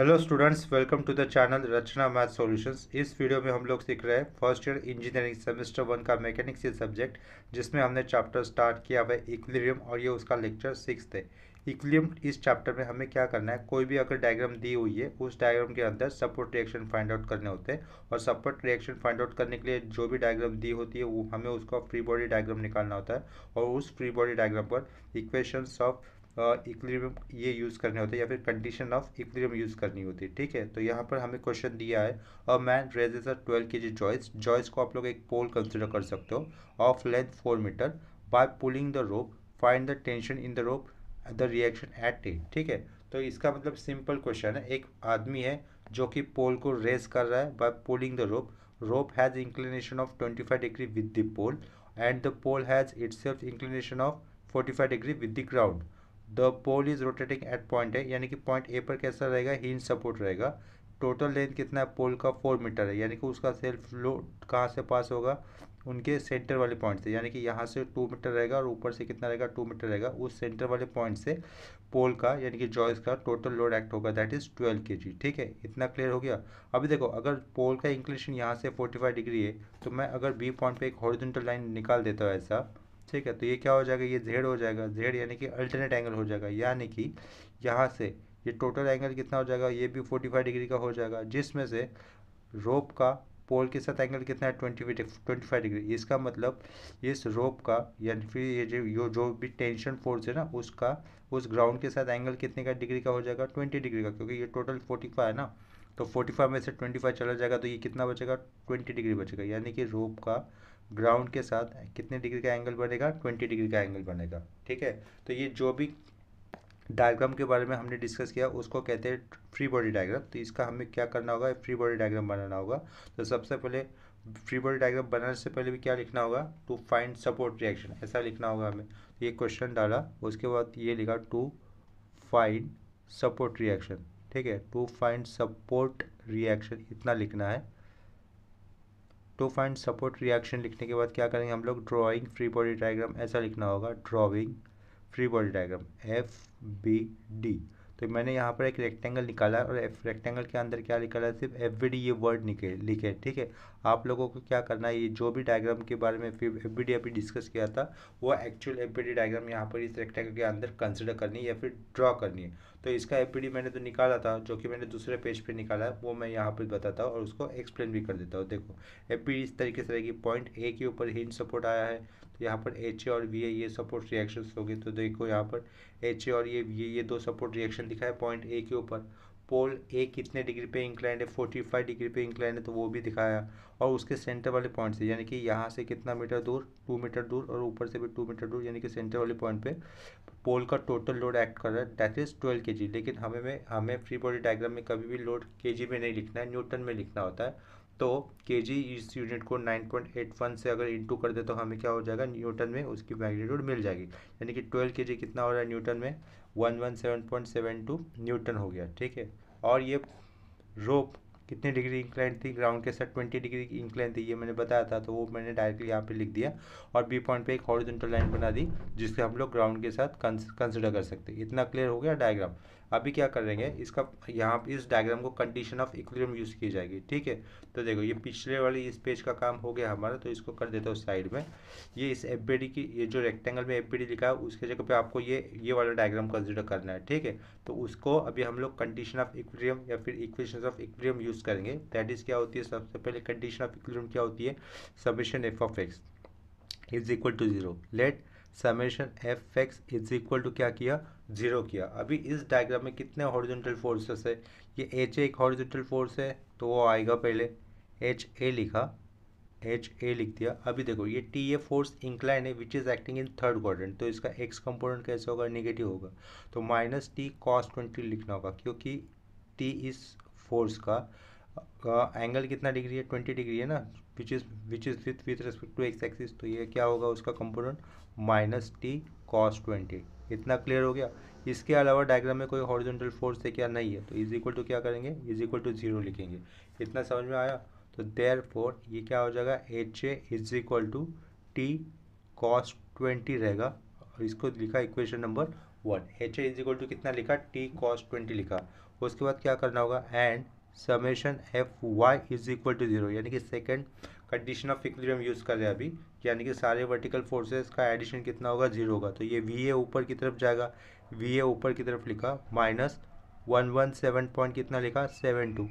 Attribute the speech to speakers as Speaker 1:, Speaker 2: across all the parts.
Speaker 1: Hello students welcome to the channel Rachna math solutions इस video में हम लोग सीख रहे हैं first year engineering semester one का मैकेनिक्स ये सब्जेक्ट जिसमें हमने चैप्टर स्टार्ट किया हुआ इक्विलिब्रियम और ये उसका लेक्चर सिक्स है इक्विलिब्रियम इस चैप्टर में हमें क्या करना है कोई भी अगर डायग्राम दी हुई है उस डायग्राम के अंदर सपोर्ट रिएक्शन फाइंड आउट करने होते हैं और सपोर्ट रिएक्शन फाइंड आउट करने के लिए जो भी डायग्राम दी होती है वो हमें उसका फ्री बॉडी डायग्राम निकालना होता है और उस फ्री बॉडी डायग्राम पर इक्वेशंस ऑफ इक्विलिब्रियम ये यूज़ करने होते हैं या फिर कंडीशन ऑफ इक्विलिब्रियम यूज़ करनी होती है ठीक है तो यहाँ पर हमें क्वेश्चन दिया है a man raises a twelve K G Joyce Joyce को आप लोग एक पोल कंसिडर कर सकते हो of length four metre by pulling the rope find the tension in the rope the reaction at A ठीक है तो इसका मतलब सिंपल क्वेश्चन है एक आदमी है जो कि पोल को रेस कर रहा है by pulling the rope inclination of twenty five degree with the pole and and the pole has itself of forty five degree with the ground the pole is rotating at point A यानी कि point A पर कैसा रहेगा hinge support रहेगा total length कितना है पोल का four metre है यानी कि उसका सेल्फ लोड कहाँ से पास होगा उनके सेंटर वाले पॉइंट से यानी कि यहाँ से टू मीटर रहेगा और ऊपर से कितना रहेगा टू मीटर रहेगा उस सेंटर वाले पॉइंट से पोल का यानी कि जॉइस का टोटल लोड एक्ट होगा that is twelve K G ठीक है इतना क्लियर हो गया अभी देखो अगर पोल का इंक्लेशन यहाँ से फोर्टी फाइव डिग्री है तो मैं अगर बी पॉइंट पर एक हॉरिजेंटल लाइन निकाल देता हूँ ऐसा ठीक है तो ये क्या हो जाएगा ये जेड हो जाएगा जेड यानी कि अल्टरनेट एंगल हो जाएगा यानी कि यहाँ से ये टोटल एंगल कितना हो जाएगा ये भी फोर्टी फाइव डिग्री का हो जाएगा जिसमें से रोप का पोल के साथ एंगल कितना है ट्वेंटी ट्वेंटी फाइव डिग्री इसका मतलब इस रोप का यानी फिर ये जो यो जो भी टेंशन फोर्स है ना उसका उस ग्राउंड के साथ एंगल कितने का डिग्री का हो जाएगा ट्वेंटी डिग्री का क्योंकि ये टोटल फोर्टी फाइव है ना तो फोर्टी फाइव में से ट्वेंटी फाइव चला जाएगा तो ये कितना बचेगा ट्वेंटी डिग्री बचेगा यानी कि रोप का ग्राउंड के साथ कितने डिग्री का एंगल बनेगा ट्वेंटी डिग्री का एंगल बनेगा ठीक है तो ये जो भी डायग्राम के बारे में हमने डिस्कस किया उसको कहते हैं फ्री बॉडी डायग्राम तो इसका हमें क्या करना होगा फ्री बॉडी डायग्राम बनाना होगा तो सबसे पहले फ्री बॉडी डायग्राम बनाने से पहले भी क्या लिखना होगा टू फाइंड सपोर्ट रिएक्शन ऐसा लिखना होगा हमें तो ये क्वेश्चन डाला उसके बाद ये लिखा टू फाइंड सपोर्ट रिएक्शन ठीक है टू फाइंड सपोर्ट रिएक्शन इतना लिखना है टू फाइंड सपोर्ट रिएक्शन लिखने के बाद क्या करेंगे हम लोग ड्रॉइंग फ्री बॉडी डायग्राम ऐसा लिखना होगा drawing free body diagram F B D तो मैंने यहाँ पर एक रेक्टेंगल निकाला और एफ रेक्टेंगल के अंदर क्या निकाला सिर्फ एफ ये वर्ड निकले लिखे ठीक है आप लोगों को क्या करना है ये जो भी डायग्राम के बारे में फिर एफ बी अभी डिस्कस किया था वो एक्चुअल एफ डायग्राम यहाँ पर इस रेक्टेंगल के अंदर कंसिडर करनी है या फिर ड्रॉ करनी है तो इसका एफ मैंने तो निकाला था जो कि मैंने दूसरे पेज पर पे निकाला है वो मैं यहाँ पर बताता हूँ और उसको एक्सप्लेन भी कर देता हूँ देखो एफ इस तरीके से रहेगी पॉइंट ए के ऊपर हिंज सपोर्ट आया है यहाँ पर एच ए और वी ए ये सपोर्ट रिएक्शन हो गए तो देखो यहाँ पर एच ए और ये वी ए ये दो सपोर्ट रिएक्शन दिखाए पॉइंट ए के ऊपर पोल ए कितने डिग्री पे इंक्लाइंड है फोर्टी फाइव डिग्री पे इंक्लाइंड है तो वो भी दिखाया और उसके सेंटर वाले पॉइंट से यानी कि यहाँ से कितना मीटर दूर टू मीटर दूर और ऊपर से भी टू मीटर दूर यानी कि सेंटर वाले पॉइंट पे पोल का टोटल लोड एक्ट कर रहा है दैट इज़ ट्वेल्व के जी लेकिन हमें हमें फ्री बॉडी डायग्राम में कभी भी लोड के जी में नहीं लिखना है न्यूटन में लिखना होता है तो के जी इस यूनिट को 9.81 से अगर इंटू कर दे तो हमें क्या हो जाएगा न्यूटन में उसकी मैग्नीट्यूड मिल जाएगी यानी कि 12 के जी कितना हो रहा है न्यूटन में 117.72 न्यूटन हो गया ठीक है और ये रोप कितनी डिग्री इंक्लाइन थी ग्राउंड के साथ ट्वेंटी डिग्री इंक्लाइन थी ये मैंने बताया था तो वो मैंने डायरेक्टली यहाँ पे लिख दिया और बी पॉइंट पे एक हॉरिजेंटल लाइन बना दी जिससे हम लोग ग्राउंड के साथ कंसिडर कर सकते इतना क्लियर हो गया डायग्राम अभी क्या करेंगे इसका यहाँ इस डायग्राम को कंडीशन ऑफ इक्विलिब्रियम यूज़ की जाएगी ठीक है तो देखो ये पिछले वाली इस पेज का काम हो गया हमारा तो इसको कर देता हूँ साइड में ये इस एफ की ये जो रेक्टेंगल में एफ लिखा है उसके जगह पर आपको ये ये वाला डायग्राम कंसिडर करना है ठीक है तो उसको अभी हम लोग कंडीशन ऑफ इक्विलिब्रियम या फिर इक्वेशन ऑफ इक्विलिब्रियम यूज़ करेंगे दैट इज़ क्या होती है सबसे पहले कंडीशन ऑफ इक्विलिब्रियम क्या होती है summation F of x is equal to zero let summation F x is equal to क्या किया जीरो किया अभी इस डायग्राम में कितने हॉरिजॉन्टल फोर्सेस है ये एच ए एक हॉरिजॉन्टल फोर्स है तो वो आएगा पहले एच ए लिखा एच ए लिख दिया अभी देखो ये टी ए फोर्स इंक्लाइन है which is acting in third quadrant तो इसका एक्स कंपोनेंट कैसे होगा निगेटिव होगा तो माइनस टी कॉस ट्वेंटी लिखना होगा क्योंकि टी इस फोर्स का एंगल uh, कितना डिग्री है ट्वेंटी डिग्री है ना which is which is with with to x axis तो ये क्या होगा उसका component minus T cos twenty इतना क्लियर हो गया इसके अलावा डायग्राम में कोई हॉरिजॉन्टल फोर्स है क्या नहीं है तो इज इक्वल टू क्या करेंगे इज इक्वल टू जीरो लिखेंगे इतना समझ में आया तो देर फोर ये क्या हो जाएगा H A is equal to T cos twenty रहेगा और इसको लिखा equation number one H A is equal to कितना लिखा टी कॉस ट्वेंटी लिखा उसके बाद क्या करना होगा and summation F Y is equal to zero यानी कि second condition of equilibrium use कर रहे हैं अभी यानी कि सारे वर्टिकल फोर्सेस का एडिशन कितना होगा जीरो होगा तो ये वी ए ऊपर की तरफ जाएगा वी ए ऊपर की तरफ लिखा minus one one seven point कितना लिखा सेवन टू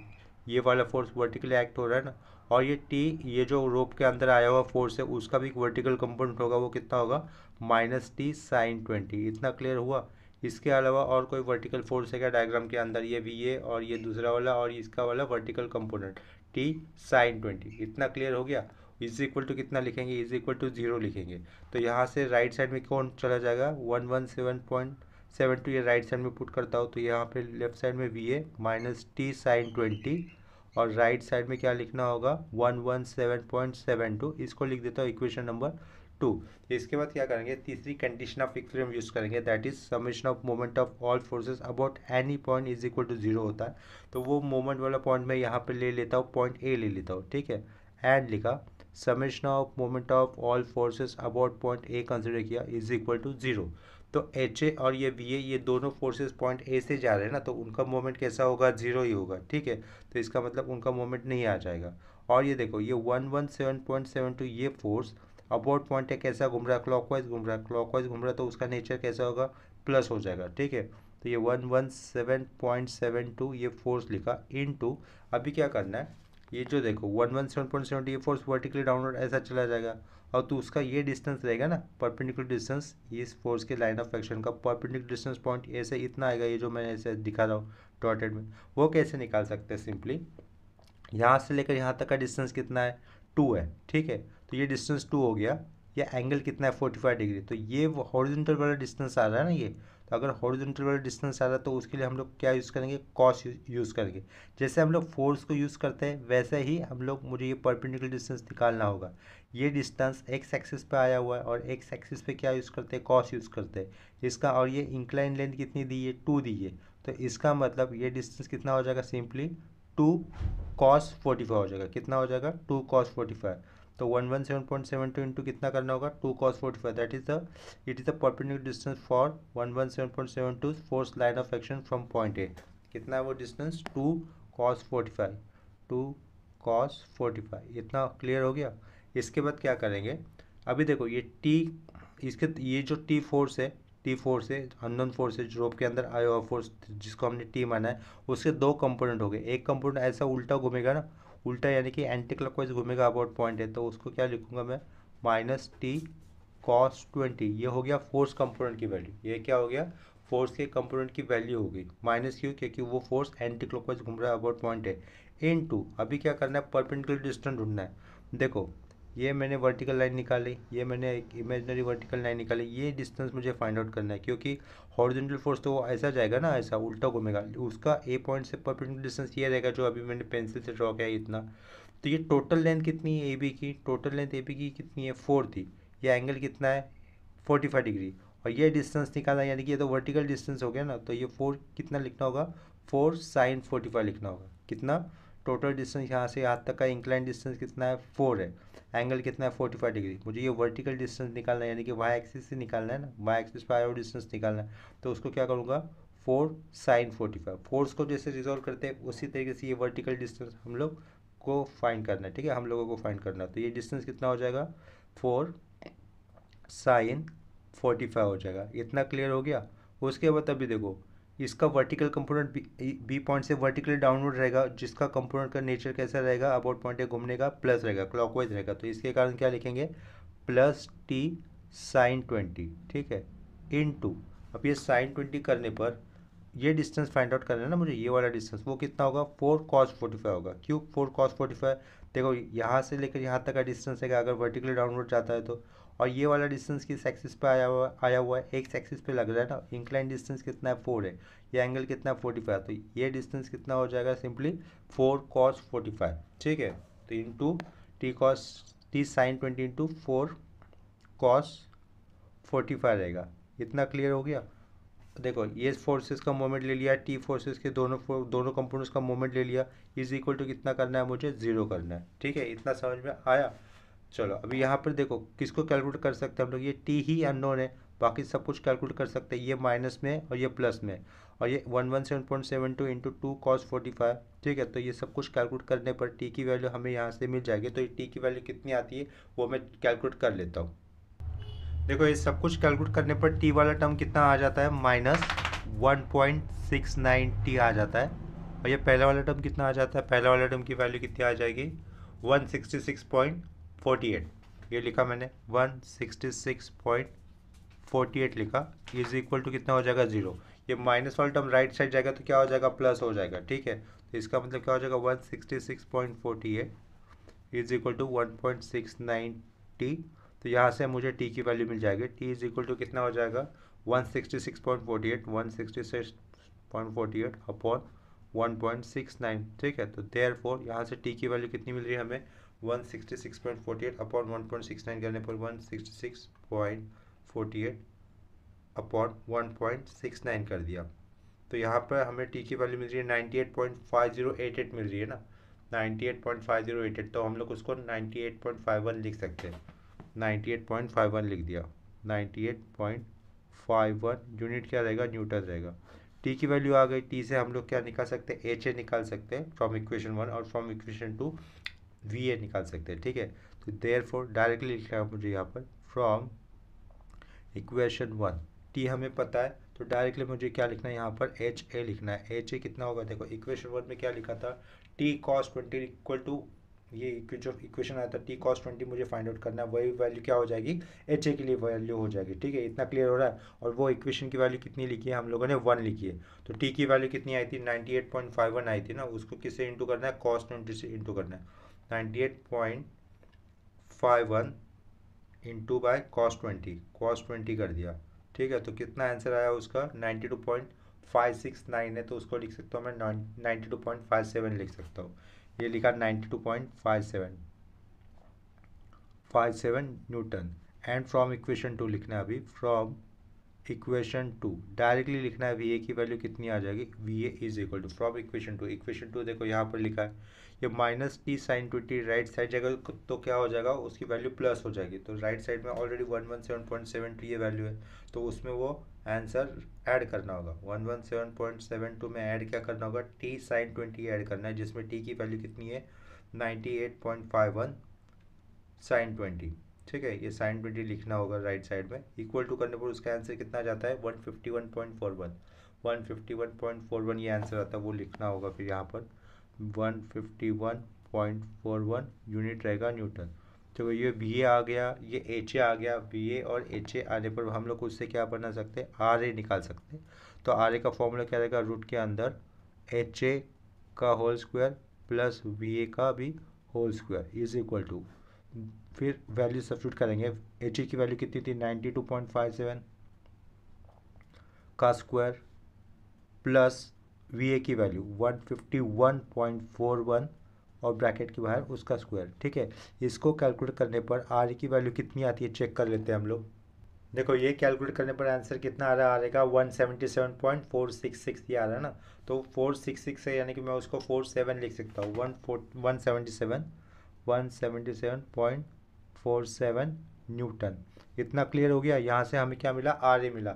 Speaker 1: ये वाला फोर्स वर्टिकल एक्ट हो रहा है ना और ये टी ये जो रोप के अंदर आया हुआ फोर्स है उसका भी एक वर्टिकल कंपोनेंट होगा वो कितना होगा माइनस टी साइन ट्वेंटी इतना क्लियर हुआ इसके अलावा और कोई वर्टिकल फोर्स है क्या डायग्राम के अंदर ये वी ए और ये दूसरा वाला और इसका वाला vertical component T sine twenty इतना क्लियर हो गया इज इक्वल टू कितना लिखेंगे इज इक्वल टू जीरो लिखेंगे तो यहाँ से राइट साइड में कौन चला जाएगा one one seven point seven two ये राइट साइड में पुट करता हूँ तो यहाँ पे लेफ्ट साइड में V A minus T sine twenty और राइट साइड में क्या लिखना होगा one one seven point seven two इसको लिख देता हूँ इक्वेशन नंबर टू तो इसके बाद क्या करेंगे तीसरी कंडीशन ऑफ इक्विलिब्रियम यूज करेंगे that is summation of moment of all forces about any point is equal to zero होता है तो वो मोमेंट वाला पॉइंट मैं यहाँ पे ले लेता हूँ पॉइंट ए ले लेता हूँ ठीक है एंड लिखा summation of moment of all forces about point A consider किया इज इक्वल टू जीरो तो एच ए और ये वी ए ये दोनों फोर्सेस पॉइंट ए से जा रहे हैं ना तो उनका मोमेंट कैसा होगा जीरो ही होगा ठीक है तो इसका मतलब उनका मोमेंट नहीं आ जाएगा और ये देखो ये one one seven point seven two ये फोर्स अबाउट पॉइंट है कैसा घूम रहा है क्लॉकवाइज घूम रहा है क्लॉकवाइज घूम रहा है तो उसका नेचर कैसा होगा प्लस हो जाएगा ठीक है तो ये one one seven point seven two ये फोर्स लिखा इन टू अभी क्या करना है ये जो देखो one one seven point seven two ये फोर्स वर्टिकली डाउनवर्ड ऐसा चला जाएगा और तो उसका ये डिस्टेंस रहेगा ना परपेंडिकुलर डिस्टेंस इस फोर्स के लाइन ऑफ एक्शन का परपेंडिकुलर डिस्टेंस पॉइंट ऐसे इतना आएगा ये जो मैं ऐसे दिखा रहा हूँ डॉटेड में वो कैसे निकाल सकते हैं सिंपली यहाँ से लेकर यहाँ तक का डिस्टेंस कितना है टू है ठीक है तो ये डिस्टेंस टू हो गया या एंगल कितना है फोर्टी फाइव डिग्री तो ये हॉरिजेंटल वाला डिस्टेंस आ रहा है ना ये तो अगर हॉरिजेंटल वाला डिस्टेंस आ रहा है तो उसके लिए हम लोग क्या यूज़ करेंगे कॉस यूज़ करके जैसे हम लोग फोर्स को यूज़ करते हैं वैसे ही हम लोग मुझे ये परपेंडिकुलर डिस्टेंस निकालना होगा ये डिस्टेंस एक्स एक्सिस पे आया हुआ है और एक्स एक्सिस पे क्या यूज़ करते हैं कॉस यूज़ करते हैं इसका और ये इंक्लाइन लेंथ कितनी दी है टू दी है तो इसका मतलब ये डिस्टेंस कितना हो जाएगा simply two cos forty five हो जाएगा कितना हो जाएगा टू कॉस फोर्टी फाइव तो one one seven point seven two into कितना करना होगा two cos forty five that is the it is the perpendicular distance for one one seven point seven two force line of action from point A कितना है वो distance two cos forty five two cos forty five इतना clear हो गया इसके बाद क्या करेंगे अभी देखो ये टी इसके ये जो टी फोर्स है टी फोर्स है अननोन फोर्स है जो के अंदर आयो फोर्स जिसको हमने टी माना है उसके दो कंपोनेंट हो गए एक कंपोनेंट ऐसा उल्टा घूमेगा ना उल्टा यानी कि एंटी क्लॉकवाइज घूमेगा अबाउट पॉइंट है तो उसको क्या लिखूंगा मैं माइनस टी कॉस ट्वेंटी ये हो गया फोर्स कंपोनेंट की वैल्यू ये क्या हो गया फोर्स के कंपोनेंट की वैल्यू होगी माइनस क्यों क्योंकि वो फोर्स एंटी क्लॉकवाइज घूम रहा है अबाउट पॉइंट है इन टू अभी क्या करना है परपेंडिकुलर डिस्टेंस ढूंढना है देखो ये मैंने वर्टिकल लाइन निकाली ये मैंने एक इमेजनरी वर्टिकल लाइन निकाली ये डिस्टेंस मुझे फाइंड आउट करना है क्योंकि हॉरिजॉन्टल फोर्स तो ऐसा जाएगा ना ऐसा उल्टा घूमेगा उसका ए पॉइंट से परपेंडिकुलर डिस्टेंस ये रहेगा जो अभी मैंने पेंसिल से ड्रॉ किया इतना तो ये टोटल लेंथ कितनी है ए बी की टोटल लेंथ ए बी की कितनी है फोर थी ये एंगल कितना है फोर्टी फाइव डिग्री और ये डिस्टेंस निकालना यानी कि ये तो वर्टिकल डिस्टेंस हो गया ना तो ये फोर कितना लिखना होगा फोर साइन फोर्टी फाइव लिखना होगा कितना टोटल डिस्टेंस यहाँ से यहाँ तक का इंक्लाइन डिस्टेंस कितना है फोर है एंगल कितना है फोर्टी फाइव डिग्री मुझे ये वर्टिकल डिस्टेंस निकालना है यानी कि वाई एक्सिस से निकालना है ना वाई एक्सिस पर आया डिस्टेंस निकालना है तो उसको क्या करूँगा four sine forty five force को जैसे रिजोल्व करते हैं उसी तरीके से ये वर्टिकल डिस्टेंस हम लोग को फाइंड करना है ठीक है हम लोगों को फाइंड करना है तो ये डिस्टेंस कितना हो जाएगा फोर साइन फोर्टी फाइव हो जाएगा इतना क्लियर हो गया उसके बाद अभी देखो इसका वर्टिकल कंपोनेंट बी पॉइंट से वर्टिकली डाउनवर्ड रहेगा जिसका कंपोनेंट का नेचर कैसा रहेगा अबाउट पॉइंट या घूमने का प्लस रहेगा क्लॉकवाइज रहेगा तो इसके कारण क्या लिखेंगे प्लस टी साइन ट्वेंटी ठीक है इन टू अब ये साइन ट्वेंटी करने पर ये डिस्टेंस फाइंड आउट करना है ना मुझे ये वाला डिस्टेंस वो कितना होगा फोर कॉस फोर्टी फाइव होगा क्यों फोर कॉस फोर्टी फाइव देखो यहाँ से लेकर यहाँ तक का डिस्टेंस है अगर वर्टिकली डाउनवर्ड जाता है तो और ये वाला डिस्टेंस किस एक्सिस पे आया हुआ आया हुआ है एक एक्सिस पे लग रहा है ना इंक्लाइन डिस्टेंस कितना है फोर है ये एंगल कितना है फोर्टी फाइव तो ये डिस्टेंस कितना हो जाएगा simply four cos forty five ठीक है तो into T cos T sine twenty into four cos forty five रहेगा इतना क्लियर हो गया देखो ये फोर्सेस का मोमेंट ले लिया टी फोर्सेस के दोनों फो, दोनों कंपोनेंट्स का मोमेंट ले लिया इज इक्वल टू कितना करना है मुझे ज़ीरो करना है ठीक है इतना समझ में आया चलो अभी यहाँ पर देखो किसको कैलकुलेट कर सकते हैं हम लोग ये टी ही अननोन है बाकी सब कुछ कैलकुलेट कर सकते हैं ये माइनस में और ये प्लस में और ये one one seven point seven two into two cos forty five ठीक है तो ये सब कुछ कैलकुलेट करने पर टी की वैल्यू हमें यहाँ से मिल जाएगी तो ये टी की वैल्यू कितनी आती है वो मैं कैलकुलेट कर लेता हूँ देखो ये सब कुछ कैलकुलेट करने पर टी वाला टर्म कितना आ जाता है minus one point six nine T आ जाता है और ये पहला वाला टर्म कितना आ जाता है पहला वाला टर्म की वैल्यू कितनी आ जाएगी one sixty six point forty eight ये लिखा मैंने one sixty six point forty eight लिखा इज इक्वल टू कितना हो जाएगा जीरो ये माइनस वाला टर्म राइट साइड जाएगा तो क्या हो जाएगा प्लस हो जाएगा ठीक है तो इसका मतलब क्या हो जाएगा one sixty six point forty eight is equal to one point six nine T तो यहाँ से मुझे टी की वैल्यू मिल जाएगी टी इज इक्वल टू कितना हो जाएगा one sixty six point forty eight one sixty six point forty eight upon one point six nine ठीक है तो देयर फोर यहाँ से टी की वैल्यू कितनी मिल रही है हमें one sixty six point forty eight upon one point six nine करने पर one sixty six point forty eight upon one point six nine कर दिया तो यहाँ पर हमें टी की वैल्यू मिल रही है ninety eight point five zero eight eight मिल रही है ना ninety eight point five zero eight eight तो हम लोग उसको ninety eight point five one लिख सकते हैं ninety eight point five one लिख दिया ninety eight point five one unit क्या रहेगा न्यूटन रहेगा टी की वैल्यू आ गई टी से हम लोग क्या निकाल सकते हैं एच ए निकाल सकते हैं फ्रॉम इक्वेशन वन और from equation two V A निकाल सकते हैं ठीक है तो देयर फोर डायरेक्टली रहा है मुझे यहाँ पर फ्रॉम इक्वेशन वन टी हमें पता है तो डायरेक्टली मुझे क्या लिखना है यहाँ पर एच ए लिखना है एच ए कितना होगा देखो इक्वेशन वन में क्या लिखा था T cos twenty equal to ये जो इक्वेशन आया था टी कॉस ट्वेंटी मुझे फाइंड आउट करना है वही वैल्यू क्या हो जाएगी एच ए के लिए वैल्यू हो जाएगी ठीक है इतना क्लियर हो रहा है और वो इक्वेशन की वैल्यू कितनी लिखी है हम लोगों ने वन लिखी है तो टी की वैल्यू कितनी आई थी ninety eight point five one आई थी ना उसको किससे इंटू करना है कॉस ट्वेंटी से इंटू करना है ninety eight point five one by cos twenty cos twenty कर दिया ठीक है तो कितना आंसर आया उसका ninety two point five six nine है तो उसको लिख सकता हूँ मैं ninety two point five seven लिख सकता हूँ ये लिखा ninety two point five seven five seven newton and from equation two लिखना है अभी फ्रॉम इक्वेशन टू डायरेक्टली लिखना है वी ए की वैल्यू कितनी आ जाएगी V A is equal to from equation two equation two देखो यहाँ पर लिखा है ये minus T sine two T right side जाएगा तो क्या हो जाएगा उसकी वैल्यू प्लस हो जाएगी तो राइट साइड में already one one seven point seven two ये वैल्यू है तो उसमें वो आंसर ऐड करना होगा one one seven point seven two में ऐड क्या करना होगा टी साइन ट्वेंटी ऐड करना है जिसमें टी की वैल्यू कितनी है ninety eight point five one sine twenty ठीक है ये साइन ट्वेंटी लिखना होगा राइट साइड में इक्वल टू करने पर उसका आंसर कितना जाता है one fifty one point four one one fifty one point four one ये आंसर आता है वो लिखना होगा फिर यहाँ पर 151.41 यूनिट रहेगा न्यूटन तो ये बी आ गया ये एच आ गया बी और एच आने पर हम लोग उससे क्या बना सकते हैं आर ए निकाल सकते हैं तो आर ए का फॉर्मूला क्या रहेगा रूट के अंदर एच ए का whole square plus B A का भी whole square is equal to फिर वैल्यू सब्सिट्यूट करेंगे एच ए की वैल्यू कितनी थी ninety two point five seven का स्क्वायर प्लस वी ए की value one fifty one point four one और ब्रैकेट के बाहर उसका स्क्वायर ठीक है इसको कैलकुलेट करने पर आर की वैल्यू कितनी आती है चेक कर लेते हैं हम लोग देखो ये कैलकुलेट करने पर आंसर कितना आ रहा रहेगा one seventy seven point four six six ये आ रहा है ना तो फोर सिक्स सिक्स है यानी कि मैं उसको फोर सेवन लिख सकता हूँ one four one seventy seven one seventy seven point four seven newton इतना क्लियर हो गया यहाँ से हमें क्या मिला आर ए मिला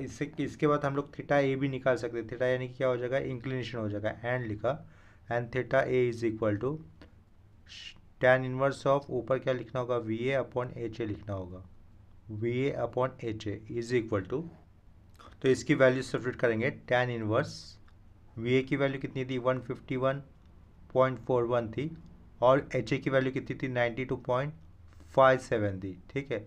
Speaker 1: इससे इसके बाद हम लोग थीटा ए भी निकाल सकते थीटा यानी क्या हो जाएगा इंक्लिनेशन हो जाएगा एंड लिखा and theta A is equal to tan inverse of ऊपर क्या लिखना होगा V A upon H A लिखना होगा V A upon H A is equal to तो इसकी वैल्यू सब्सिट करेंगे टेन इनवर्स वी ए की वैल्यू कितनी थी one fifty one point four one थी और एच ए की वैल्यू कितनी थी ninety two point five seven थी ठीक है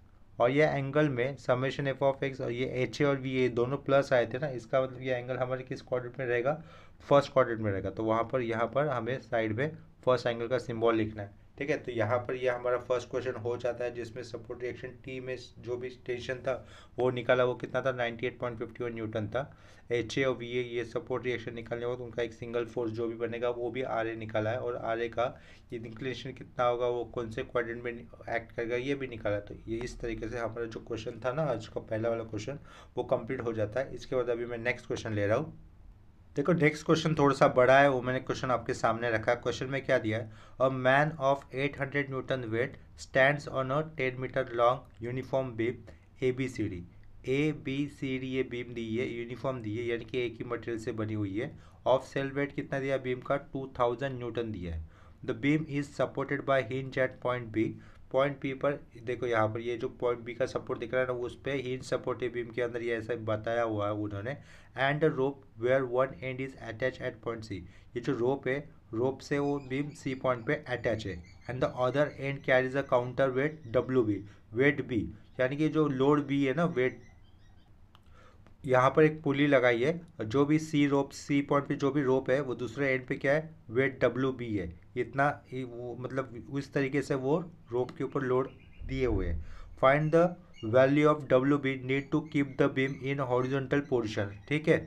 Speaker 1: और यह एंगल में समेशन एफ ऑफ एक्स और ये एच ए और वी ए दोनों प्लस आए थे ना इसका मतलब ये एंगल हमारे किस क्वार्टर में रहेगा फर्स्ट क्वार्टर में रहेगा तो वहाँ पर यहाँ पर हमें साइड में फर्स्ट एंगल का सिम्बॉल लिखना है ठीक है तो यहाँ पर यह हमारा फर्स्ट क्वेश्चन हो जाता है जिसमें सपोर्ट रिएक्शन टी में जो भी टेंशन था वो निकाला वो कितना था 98.51 न्यूटन था एच ए और वी ए ये सपोर्ट रिएक्शन निकालने वक्त उनका एक सिंगल फोर्स जो भी बनेगा वो भी आर ए निकाला है और आर ए का ये इंक्लेशन कितना होगा वो कौन से क्वाड्रेंट में एक्ट करेगा ये भी निकाला तो ये इस तरीके से हमारा जो क्वेश्चन था ना आज का पहला वाला क्वेश्चन वो कंप्लीट हो जाता है इसके बाद अभी मैं नेक्स्ट क्वेश्चन ले रहा हूँ देखो नेक्स्ट क्वेश्चन थोड़ा सा बड़ा है वो मैंने क्वेश्चन आपके सामने रखा है क्वेश्चन में क्या दिया है a man of 800 newton weight stands on a 10 metre long uniform beam A B C D A B C D ये बीम दी है यूनिफॉर्म दी है यानी कि एक ही मटेरियल से बनी हुई है ऑफ सेल वेट कितना दिया बीम का थाउजेंड न्यूटन दिया है the beam is supported by hinge at point B point B पर देखो यहाँ पर ये जो पॉइंट बी का सपोर्ट दिख रहा है ना उस पर हिंज सपोर्टेड बीम के अंदर ये ऐसा बताया हुआ है उन्होंने and rope where one end is attach at point C ये जो रोप है रोप से वो बीम सी पॉइंट पे अटैच है and the other end carries a counter weight W B weight B यानी कि जो लोड बी है ना वेट यहाँ पर एक पुली लगाई है जो भी सी रोप सी पॉइंट पे जो भी रोप है वो दूसरे एंड पे क्या है वेट डब्ल्यू बी है इतना मतलब उस तरीके से वो रोप के ऊपर लोड दिए हुए हैं find the value of W B need to keep the beam in horizontal portion ठीक है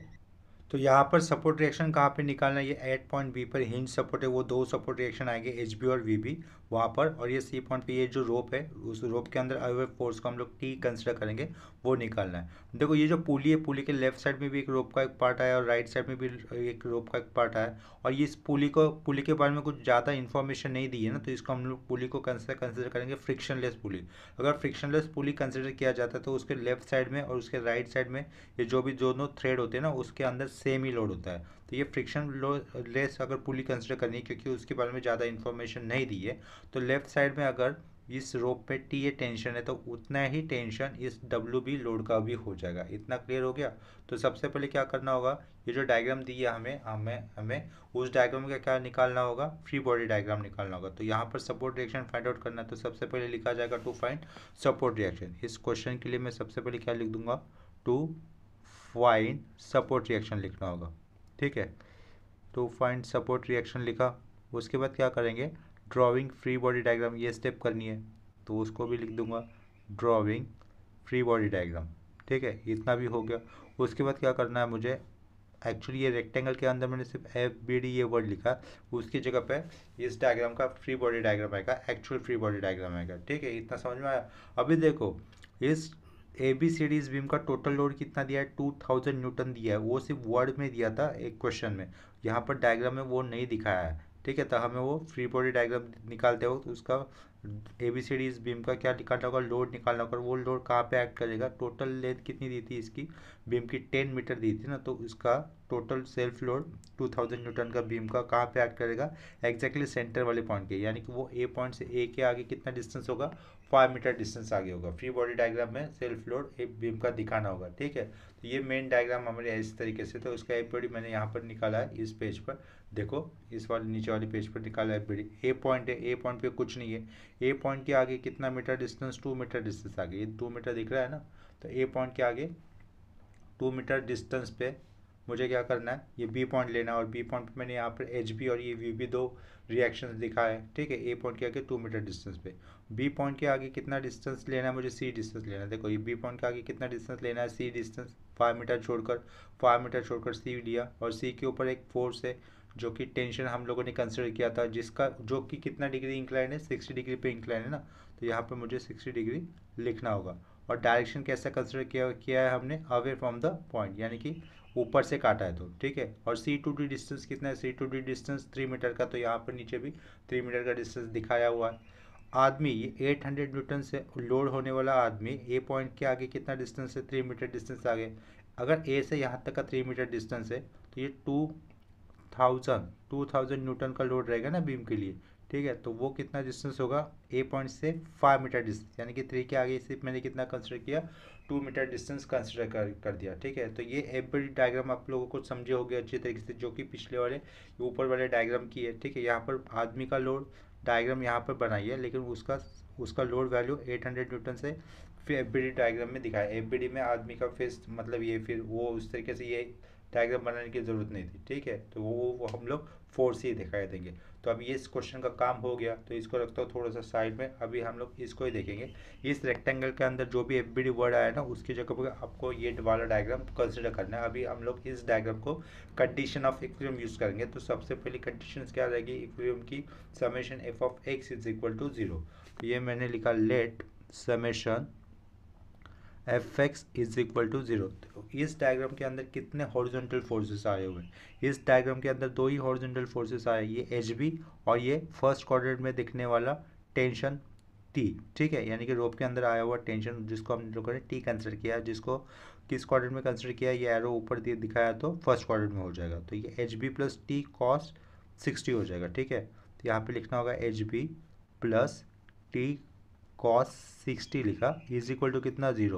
Speaker 1: तो यहाँ पर सपोर्ट रिएक्शन कहाँ पे निकालना है ये एट पॉइंट बी पर हिंज सपोर्ट है वो दो सपोर्ट रिएक्शन आएंगे एच बी और वी बी वहाँ पर और ये सी पॉइंट पे ये जो रोप है उस रोप के अंदर अवे फोर्स को हम लोग टी कंसिडर करेंगे वो निकालना है देखो ये जो पुली है पुली के लेफ्ट साइड में भी एक रोप का एक पार्ट आया और राइट साइड में भी एक रोप का एक पार्ट आया और ये इस पुली को पुली के बारे में कुछ ज़्यादा इन्फॉर्मेशन नहीं दी है ना तो इसको हम लोग पुली को कंसिडर करेंगे फ्रिक्शनलेस पुली अगर फ्रिक्शनलेस पुली कंसिडर किया जाता है तो उसके लेफ्ट साइड में और उसके राइट साइड में ये जो भी दोनों थ्रेड होते हैं ना उसके अंदर सेम ही लोड होता है तो ये फ्रिक्शन लेस अगर पुली कंसिडर करनी है क्योंकि उसके बारे में ज़्यादा इन्फॉर्मेशन नहीं दी है तो लेफ्ट साइड में अगर इस रोप पे टी ए टेंशन है तो उतना ही टेंशन इस डब्ल्यू बी लोड का भी हो जाएगा इतना क्लियर हो गया तो सबसे पहले क्या करना होगा ये जो डायग्राम दी है हमें हमें हमें उस डायग्राम का क्या निकालना होगा फ्री बॉडी डायग्राम निकालना होगा तो यहाँ पर सपोर्ट रिएक्शन फाइंड आउट करना है तो सबसे पहले लिखा जाएगा टू फाइंड सपोर्ट रिएक्शन इस क्वेश्चन के लिए मैं सबसे पहले क्या लिख दूंगा टू फाइंड सपोर्ट रिएक्शन लिखना होगा ठीक है टू फाइंड सपोर्ट रिएक्शन लिखा उसके बाद क्या करेंगे ड्राॅइंग फ्री बॉडी डायग्राम ये स्टेप करनी है तो उसको भी लिख दूंगा ड्राॅइंग फ्री बॉडी डायग्राम ठीक है इतना भी हो गया उसके बाद क्या करना है मुझे एक्चुअली ये रेक्टेंगल के अंदर मैंने सिर्फ एफ बी डी ये वर्ड लिखा उसकी जगह पे इस डायग्राम का फ्री बॉडी डायग्राम आएगा एक्चुअल फ्री बॉडी डायग्राम आएगा ठीक है इतना समझ में आया अभी देखो इस ए बी सी डी इस बीम का टोटल लोड कितना दिया है टू थाउजेंड न्यूटन दिया है वो सिर्फ वर्ड में दिया था एक क्वेश्चन में यहाँ पर डायग्राम में वो नहीं दिखाया है ठीक है तो हमें वो फ्री बॉडी डायग्राम निकालते वक्त उसका ए बी सी डी इस बीम का क्या निकालना होगा लोड निकालना होगा वो लोड कहाँ पे एक्ट करेगा टोटल लेंथ कितनी दी थी इसकी बीम की टेन मीटर दी थी ना तो उसका total self load two thousand newton का बीम का कहाँ पे एक्ट करेगा एग्जैक्टली सेंटर वाले पॉइंट के यानी कि वो ए पॉइंट से ए के आगे कितना डिस्टेंस होगा फाइव मीटर डिस्टेंस आगे होगा फ्री बॉडी डायग्राम में सेल्फ लोड एक बीम का दिखाना होगा ठीक है तो ये मेन डायग्राम हमारे इस तरीके से तो उसका ए बॉडी मैंने यहाँ पर निकाला है इस पेज पर देखो इस वाले नीचे वाले पेज पर निकाला है बॉडी ए पॉइंट है ए पॉइंट पे कुछ नहीं है ए पॉइंट के आगे कितना metre distance two metre distance आगे ये टू मीटर दिख रहा है ना तो ए पॉइंट के आगे टू मीटर डिस्टेंस पे मुझे क्या करना है ये बी पॉइंट लेना है और बी पॉइंट पर मैंने यहाँ पर एच बी और ये वी बी दो रिएक्शन दिखा है ठीक है ए पॉइंट के आगे टू मीटर डिस्टेंस पे बी पॉइंट के आगे कितना डिस्टेंस लेना है मुझे सी डिस्टेंस लेना है देखो ये बी पॉइंट के आगे कितना डिस्टेंस लेना है सी डिस्टेंस फाइव मीटर छोड़कर फाइव मीटर छोड़कर सी लिया और सी के ऊपर एक फोर्स है जो कि टेंशन हम लोगों ने कंसिडर किया था जिसका जो कि कितना डिग्री इंक्लाइन है सिक्सटी डिग्री पे इंक्लाइन है ना तो यहाँ पर मुझे सिक्सटी डिग्री लिखना होगा और डायरेक्शन कैसा कंसिडर किया किया है हमने अवे फ्रॉम द पॉइंट यानी कि ऊपर से काटा है तो ठीक है और सी टू डी डिस्टेंस कितना है C to D distance three metre का तो यहाँ पर नीचे भी थ्री मीटर का डिस्टेंस दिखाया हुआ है आदमी ये एट हंड्रेड न्यूटन से लोड होने वाला आदमी ए पॉइंट के आगे कितना डिस्टेंस है थ्री मीटर डिस्टेंस आगे अगर ए से यहाँ तक का थ्री मीटर डिस्टेंस है तो ये two thousand two thousand newton का लोड रहेगा ना बीम के लिए ठीक है तो वो कितना डिस्टेंस होगा ए पॉइंट से फाइव मीटर डिस्टेंस यानी कि थ्री के आगे सिर्फ मैंने कितना कंसिडर किया टू मीटर डिस्टेंस कंसिडर कर कर दिया ठीक है तो ये एवरी डायग्राम आप लोगों को समझे हो गए अच्छे तरीके से जो कि पिछले वाले ऊपर वाले डायग्राम की है ठीक है यहाँ पर आदमी का लोड डायग्राम यहाँ पर बनाई है लेकिन उसका उसका लोड वैल्यू 800 न्यूटन से फिर एफ डायग्राम में दिखाया एफ में आदमी का फेस मतलब ये फिर वो उस तरीके से ये डायग्राम बनाने की ज़रूरत नहीं थी ठीक है तो वो, वो हम लोग फोर्स ही दिखाई देंगे तो अब ये इस क्वेश्चन का काम हो गया तो इसको रखता हूँ थोड़ा सा साइड में अभी हम लोग इसको ही देखेंगे इस रेक्टेंगल के अंदर जो भी एफ वर्ड आया ना उसकी जगह पर आपको ये वाला डायग्राम कंसिडर करना है अभी हम लोग इस डायग्राम को कंडीशन ऑफ इक्विलिब्रियम यूज़ करेंगे तो सबसे पहली कंडीशन क्या रहेगी इक्विलिब्रियम की summation F of x is equal to zero ये मैंने लिखा let summation F x is equal to zero इस डायग्राम के अंदर कितने हॉरिजॉन्टल फोर्सेस आए हुए हैं इस डायग्राम के अंदर दो ही हॉरिजॉन्टल फोर्सेस आए ये एच बी और ये फर्स्ट क्वाड्रेंट में दिखने वाला टेंशन टी ठीक है यानी कि रोप के अंदर आया हुआ टेंशन जिसको हम लोगों ने टी कंसिडर किया जिसको किस क्वाड्रेंट में कंसिडर किया ये एरो ऊपर दिए दिखाया तो फर्स्ट क्वाड्रेंट में हो जाएगा तो ये H B plus T cos sixty हो जाएगा ठीक है तो यहाँ पर लिखना होगा H B plus T cos sixty लिखा इज इक्वल टू कितना जीरो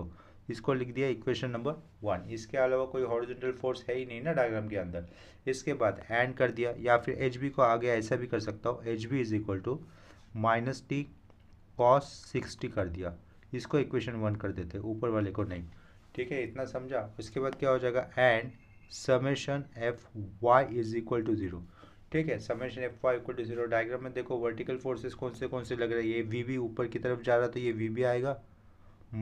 Speaker 1: इसको लिख दिया इक्वेशन नंबर वन इसके अलावा कोई हॉरिजॉन्टल फोर्स है ही नहीं ना डायग्राम के अंदर इसके बाद एंड कर दिया या फिर एच बी को आगे ऐसा भी कर सकता हूँ H B is equal to minus T cos sixty कर दिया इसको इक्वेशन वन कर देते ऊपर वाले को नहीं ठीक है इतना समझा उसके बाद क्या हो जाएगा and summation F Y is equal to zero ठीक है summation F Y equal to zero diagram में देखो वर्टिकल फोर्सेस कौन से कौन से लग रहे हैं ये वी बी ऊपर की तरफ जा रहा तो ये वी बी आएगा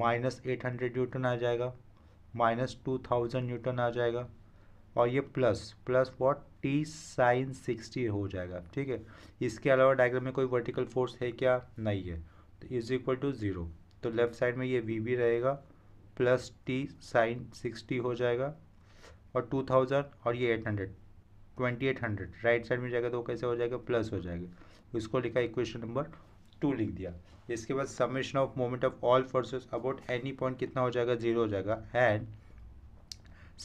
Speaker 1: माइनस एट हंड्रेड न्यूटन आ जाएगा माइनस टू थाउजेंड न्यूटन आ जाएगा और ये plus plus what T sine sixty हो जाएगा ठीक है इसके अलावा डायग्राम में कोई वर्टिकल फोर्स है क्या नहीं है तो इज इक्वल टू ज़ीरो तो लेफ्ट साइड में ये वी बी रहेगा प्लस टी साइन सिक्सटी हो जाएगा और टू थाउजेंड और ये eight hundred twenty eight hundred right side में जाएगा तो कैसे हो जाएगा प्लस हो जाएगा इसको लिखा इक्वेशन नंबर टू लिख दिया इसके बाद summation of moment of all forces about any point कितना हो जाएगा जीरो हो जाएगा and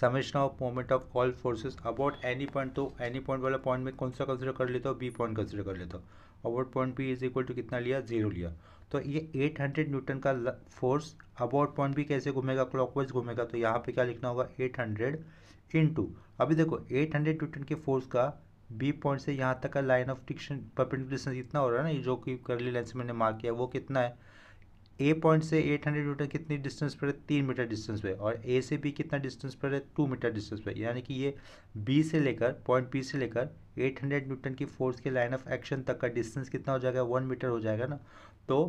Speaker 1: summation of moment of all forces about any point तो एनी पॉइंट वाला पॉइंट में कौन सा कंसिडर कर लेता हूँ बी पॉइंट कंसिडर कर लेता हूँ about point B is equal to कितना लिया जीरो लिया तो ये 800 न्यूटन का फोर्स अबाउट पॉइंट भी कैसे घूमेगा क्लॉकवाइज घूमेगा तो यहाँ पे क्या लिखना होगा 800 हंड्रेड अभी देखो 800 न्यूटन के फोर्स का बी पॉइंट से यहाँ तक का लाइन ऑफ डिक्शन परपेंडिकुलर इतना हो रहा है ना ये जो कि करली लेंस मैंने मार्क किया वो कितना है ए पॉइंट से 800 मीटर कितनी डिस्टेंस पर है तीन मीटर डिस्टेंस पे और ए से बी कितना डिस्टेंस पर है टू मीटर डिस्टेंस पे यानी कि ये बी से लेकर पॉइंट बी से लेकर 800 न्यूटन की फोर्स के लाइन ऑफ एक्शन तक का डिस्टेंस कितना हो जाएगा वन मीटर हो जाएगा ना तो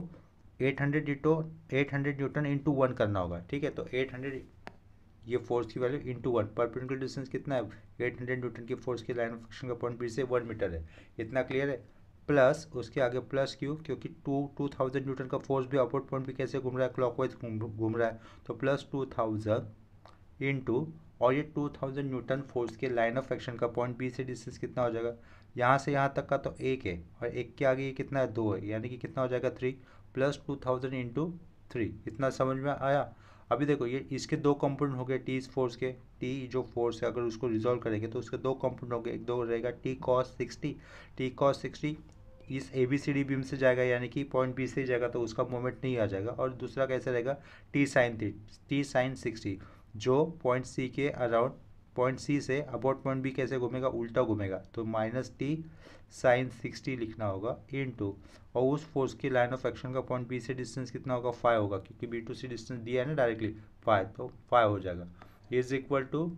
Speaker 1: 800 eight hundred newton into one करना होगा ठीक है तो 800 ये फोर्स की वैल्यू इंटू वन पर डिस्टेंस कितना है 800 न्यूटन की फोर्स के लाइन ऑफ एक्शन का पॉइंट बी से वन मीटर है इतना क्लियर है प्लस उसके आगे प्लस क्यू क्योंकि टू टू थाउजेंड न्यूटन का फोर्स भी अपवर्ड पॉइंट भी कैसे घूम रहा है क्लॉकवाइज घूम रहा है तो plus two thousand into और ये टू थाउजेंड न्यूटन फोर्स के लाइन ऑफ एक्शन का पॉइंट बी से डिस्टेंस कितना हो जाएगा यहाँ से यहाँ तक का तो एक है और एक के आगे ये कितना है दो है यानी कि कितना हो जाएगा three plus two thousand into three इतना समझ में आया अभी देखो ये इसके दो कंपोनेंट हो गए टी फोर्स के टी जो फोर्स है अगर उसको रिजोल्व करेंगे तो उसके दो कंपोनेंट हो गए एक दो रहेगा T cos sixty T cos sixty इस A B C D beam से जाएगा यानी कि पॉइंट बी से जाएगा तो उसका मोमेंट नहीं आ जाएगा और दूसरा कैसे रहेगा टी साइन थी टी साइन सिक्सटी जो पॉइंट सी के around point C say about point B कैसे घूमेगा उल्टा घूमेगा तो माइनस टी साइन सिक्सटी लिखना होगा इन टू और उस फोर्स की लाइन ऑफ एक्शन का पॉइंट बी से डिस्टेंस कितना होगा फाइव होगा क्योंकि बी टू सी डिस्टेंस दिया है ना डायरेक्टली फाइव तो फाइव हो जाएगा इज इक्वल टू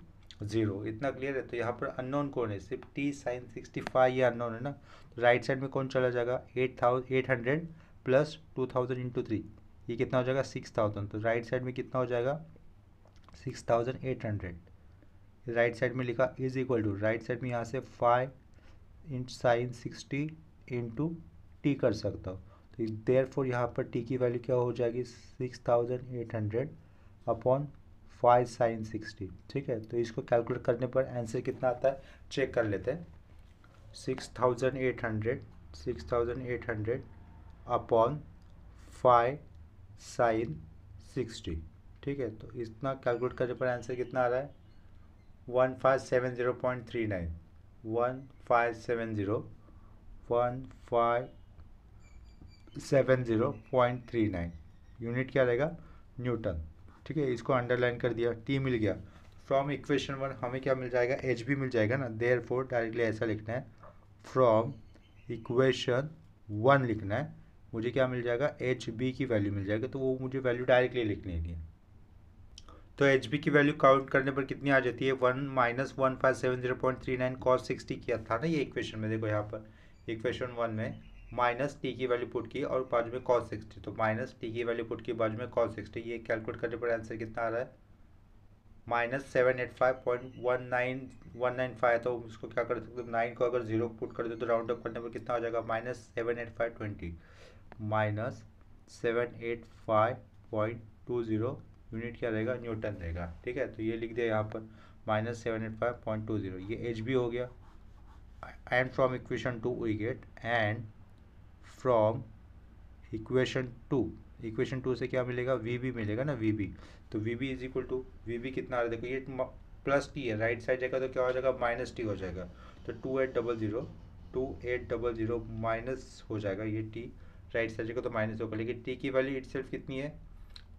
Speaker 1: जीरो इतना क्लियर है तो यहाँ पर अननोन कौन है सिर्फ टी साइन सिक्सटी फाइव ये अननोन है ना तो राइट साइड में कौन चला जाएगा eight thousand eight hundred plus two thousand into three ये कितना हो जाएगा सिक्स थाउजेंड तो राइट साइड में कितना हो जाएगा six thousand eight hundred right side में लिखा is equal to right side में यहाँ से five into sine sixty into T कर सकता हूँ तो देयर फोर यहाँ पर टी की वैल्यू क्या हो जाएगी six thousand eight hundred upon five sine sixty ठीक है तो इसको कैलकुलेट करने पर आंसर कितना आता है चेक कर लेते हैं six thousand eight hundred six thousand eight hundred upon five sine sixty ठीक है तो इतना कैलकुलेट करने पर आंसर कितना आ रहा है one five seven zero point three nine one five seven zero one five seven zero point three nine unit क्या रहेगा न्यूटन ठीक है इसको अंडरलाइन कर दिया टी मिल गया फ्रॉम इक्वेशन वन हमें क्या मिल जाएगा एच भी मिल जाएगा ना देयर फोर डायरेक्टली ऐसा लिखना है फ्रॉम इक्वेशन वन लिखना है मुझे क्या मिल जाएगा एच बी की वैल्यू मिल जाएगी तो वो मुझे वैल्यू डायरेक्टली लिखनी है तो एच की वैल्यू काउंट करने पर कितनी आ जाती है one minus one five seven zero point three nine cos sixty किया था ना ये इक्वेशन में देखो यहाँ पर इक्वेशन वन में माइनस टी की वैल्यू पुट की और बाजू में कॉस सिक्सटी तो माइनस टी की वैल्यू पुट की बाजू में कॉस सिक्सटी ये कैलकुलेट करने पर आंसर कितना आ रहा है minus seven eight five point one nine one nine five तो उसको क्या कर सकते नाइन को अगर जीरो पुट कर दो तो राउंड अप करने पर कितना हो जाएगा minus seven eight five twenty minus seven eight five point two zero unit क्या रहेगा न्यूटन रहेगा ठीक है तो ये लिख दिया यहाँ पर minus seven eight five point two zero ये एच बी हो गया and from equation two we get and from equation two equation two से क्या मिलेगा वी बी मिलेगा ना वी बी तो V B is equal to V B कितना आ रहा है देखो ये प्लस टी है राइट साइड जाएगा तो क्या हो जाएगा माइनस टी हो जाएगा तो two eight double zero two eight double zero minus हो जाएगा ये टी राइट साइड जाएगा तो माइनस होगा लेकिन टी की वैल्यू इट कितनी है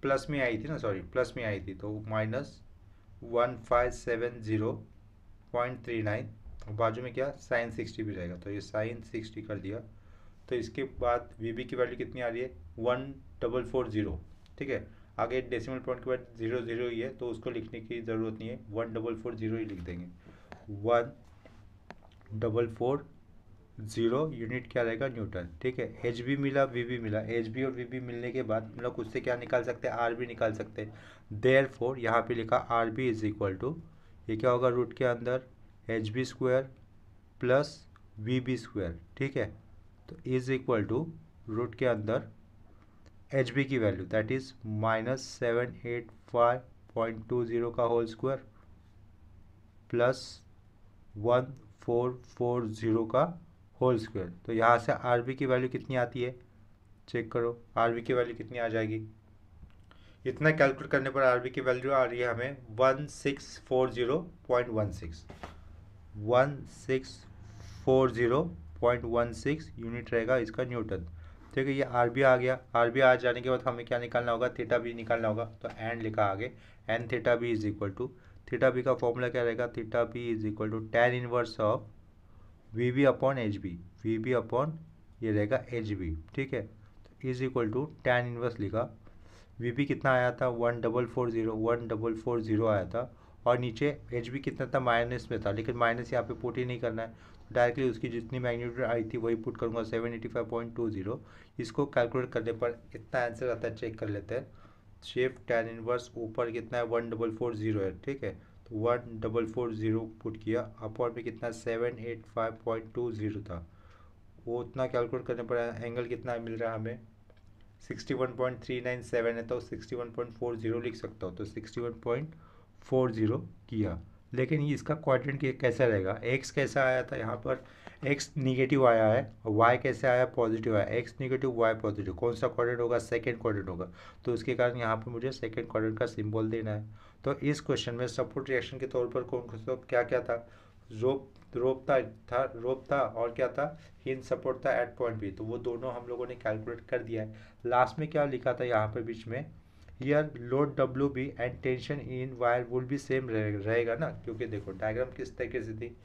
Speaker 1: प्लस में आई थी ना सॉरी प्लस में आई थी तो minus one five seven zero point three nine और बाजू में क्या साइन सिक्सटी भी रहेगा तो ये साइन सिक्सटी कर दिया तो इसके बाद वी बी की वैल्यू कितनी आ रही है वन डबल फोर ज़ीरो ठीक है आगे डेसिमल पॉइंट के बाद जीरो जीरो ही है तो उसको लिखने की ज़रूरत नहीं है वन डबल फोर जीरो ही लिख देंगे one double four zero unit क्या रहेगा न्यूटन ठीक है एच बी मिला वी बी मिला एच बी और वी बी मिलने के बाद हम लोग उससे क्या निकाल सकते हैं आर बी निकाल सकते हैं देयर फोर यहाँ पर लिखा R B is equal to ये क्या होगा रूट के अंदर H B square plus V B square ठीक है तो इज इक्वल टू रूट के अंदर एच बी की value that is minus seven eight five point two zero का whole square plus one four four zero का होल स्क्वेयर तो यहाँ से आर बी की वैल्यू कितनी आती है चेक करो आर बी की वैल्यू कितनी आ जाएगी इतना कैलकुलेट करने पर आर बी की वैल्यू आ रही है हमें one six four zero point one six one six four zero point one six unit रहेगा इसका न्यूटन ठीक है ये आर बी आ गया आर बी आ जाने के बाद हमें क्या निकालना होगा थीटा बी निकालना होगा तो एंड लिखा आगे N theta B is equal to theta B का फॉर्मूला क्या रहेगा theta B is equal to tan inverse of V B upon H B V B upon ये रहेगा एच बी ठीक है तो is equal to tan inverse लिखा V B कितना आया था one double four zero one double four zero आया था और नीचे एच बी कितना था माइनस में था लेकिन माइनस यहाँ पे पुट ही नहीं करना है तो डायरेक्टली उसकी जितनी मैग्नीट्यूड आई थी वही पुट करूँगा seven eighty five point two zero इसको कैलकुलेट करने पर इतना आंसर आता है चेक कर लेते हैं शेप टेन इनवर्स ऊपर कितना है वन डबल फोर ज़ीरो है ठीक है तो one double four zero put किया अपॉन में कितना seven eight five point two zero था वो उतना कैलकुलेट करने पर एंगल कितना मिल रहा है हमें sixty one point three nine seven है तो sixty one point four zero लिख सकता हूँ तो sixty one point four zero किया लेकिन ये इसका क्वाड्रेंट कैसा रहेगा एक्स कैसा आया था यहाँ पर एक्स निगेटिव आया है और वाई कैसे आया पॉजिटिव आया एक्स निगेटिव वाई पॉजिटिव कौन सा क्वाड्रेंट होगा सेकेंड क्वाड्रेंट होगा तो उसके कारण यहाँ पर मुझे सेकेंड क्वाड्रेंट का सिंबल देना है तो इस क्वेश्चन में सपोर्ट रिएक्शन के तौर पर कौन तो क्या क्या था रोप रोप था रोप था और क्या था हिन सपोर्ट था एट पॉइंट बी तो वो दोनों हम लोगों ने कैलकुलेट कर दिया है लास्ट में क्या लिखा था यहाँ पर बीच में here load W B and tension in wire will भी सेम रहेगा ना क्योंकि देखो डायग्राम किस तरीके से थी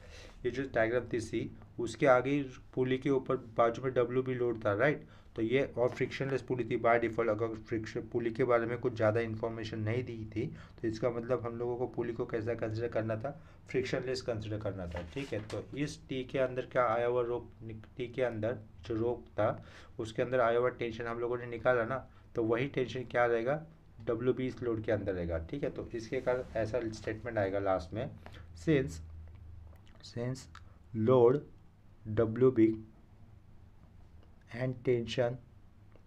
Speaker 1: ये जो डायग्राम थी सी उसके आगे पुली के ऊपर बाजू में डब्ल्यू बी लोड था राइट right? तो ये और फ्रिक्शनलेस पुली थी बाय डिफ़ॉल्ट अगर फ्रिक्शन पुली के बारे में कुछ ज़्यादा इन्फॉर्मेशन नहीं दी थी तो इसका मतलब हम लोगों को पुली को कैसा कंसिडर करना था फ्रिक्शनलेस कंसिडर करना था ठीक है तो इस टी के अंदर क्या आया हुआ रोप टी के अंदर जो रोप था उसके अंदर आया हुआ टेंशन हम लोगों ने निकाला ना तो वही टेंशन क्या रहेगा डब्ल्यू बी इस लोड के अंदर रहेगा ठीक है तो इसके कारण ऐसा स्टेटमेंट आएगा लास्ट में since since load W B and tension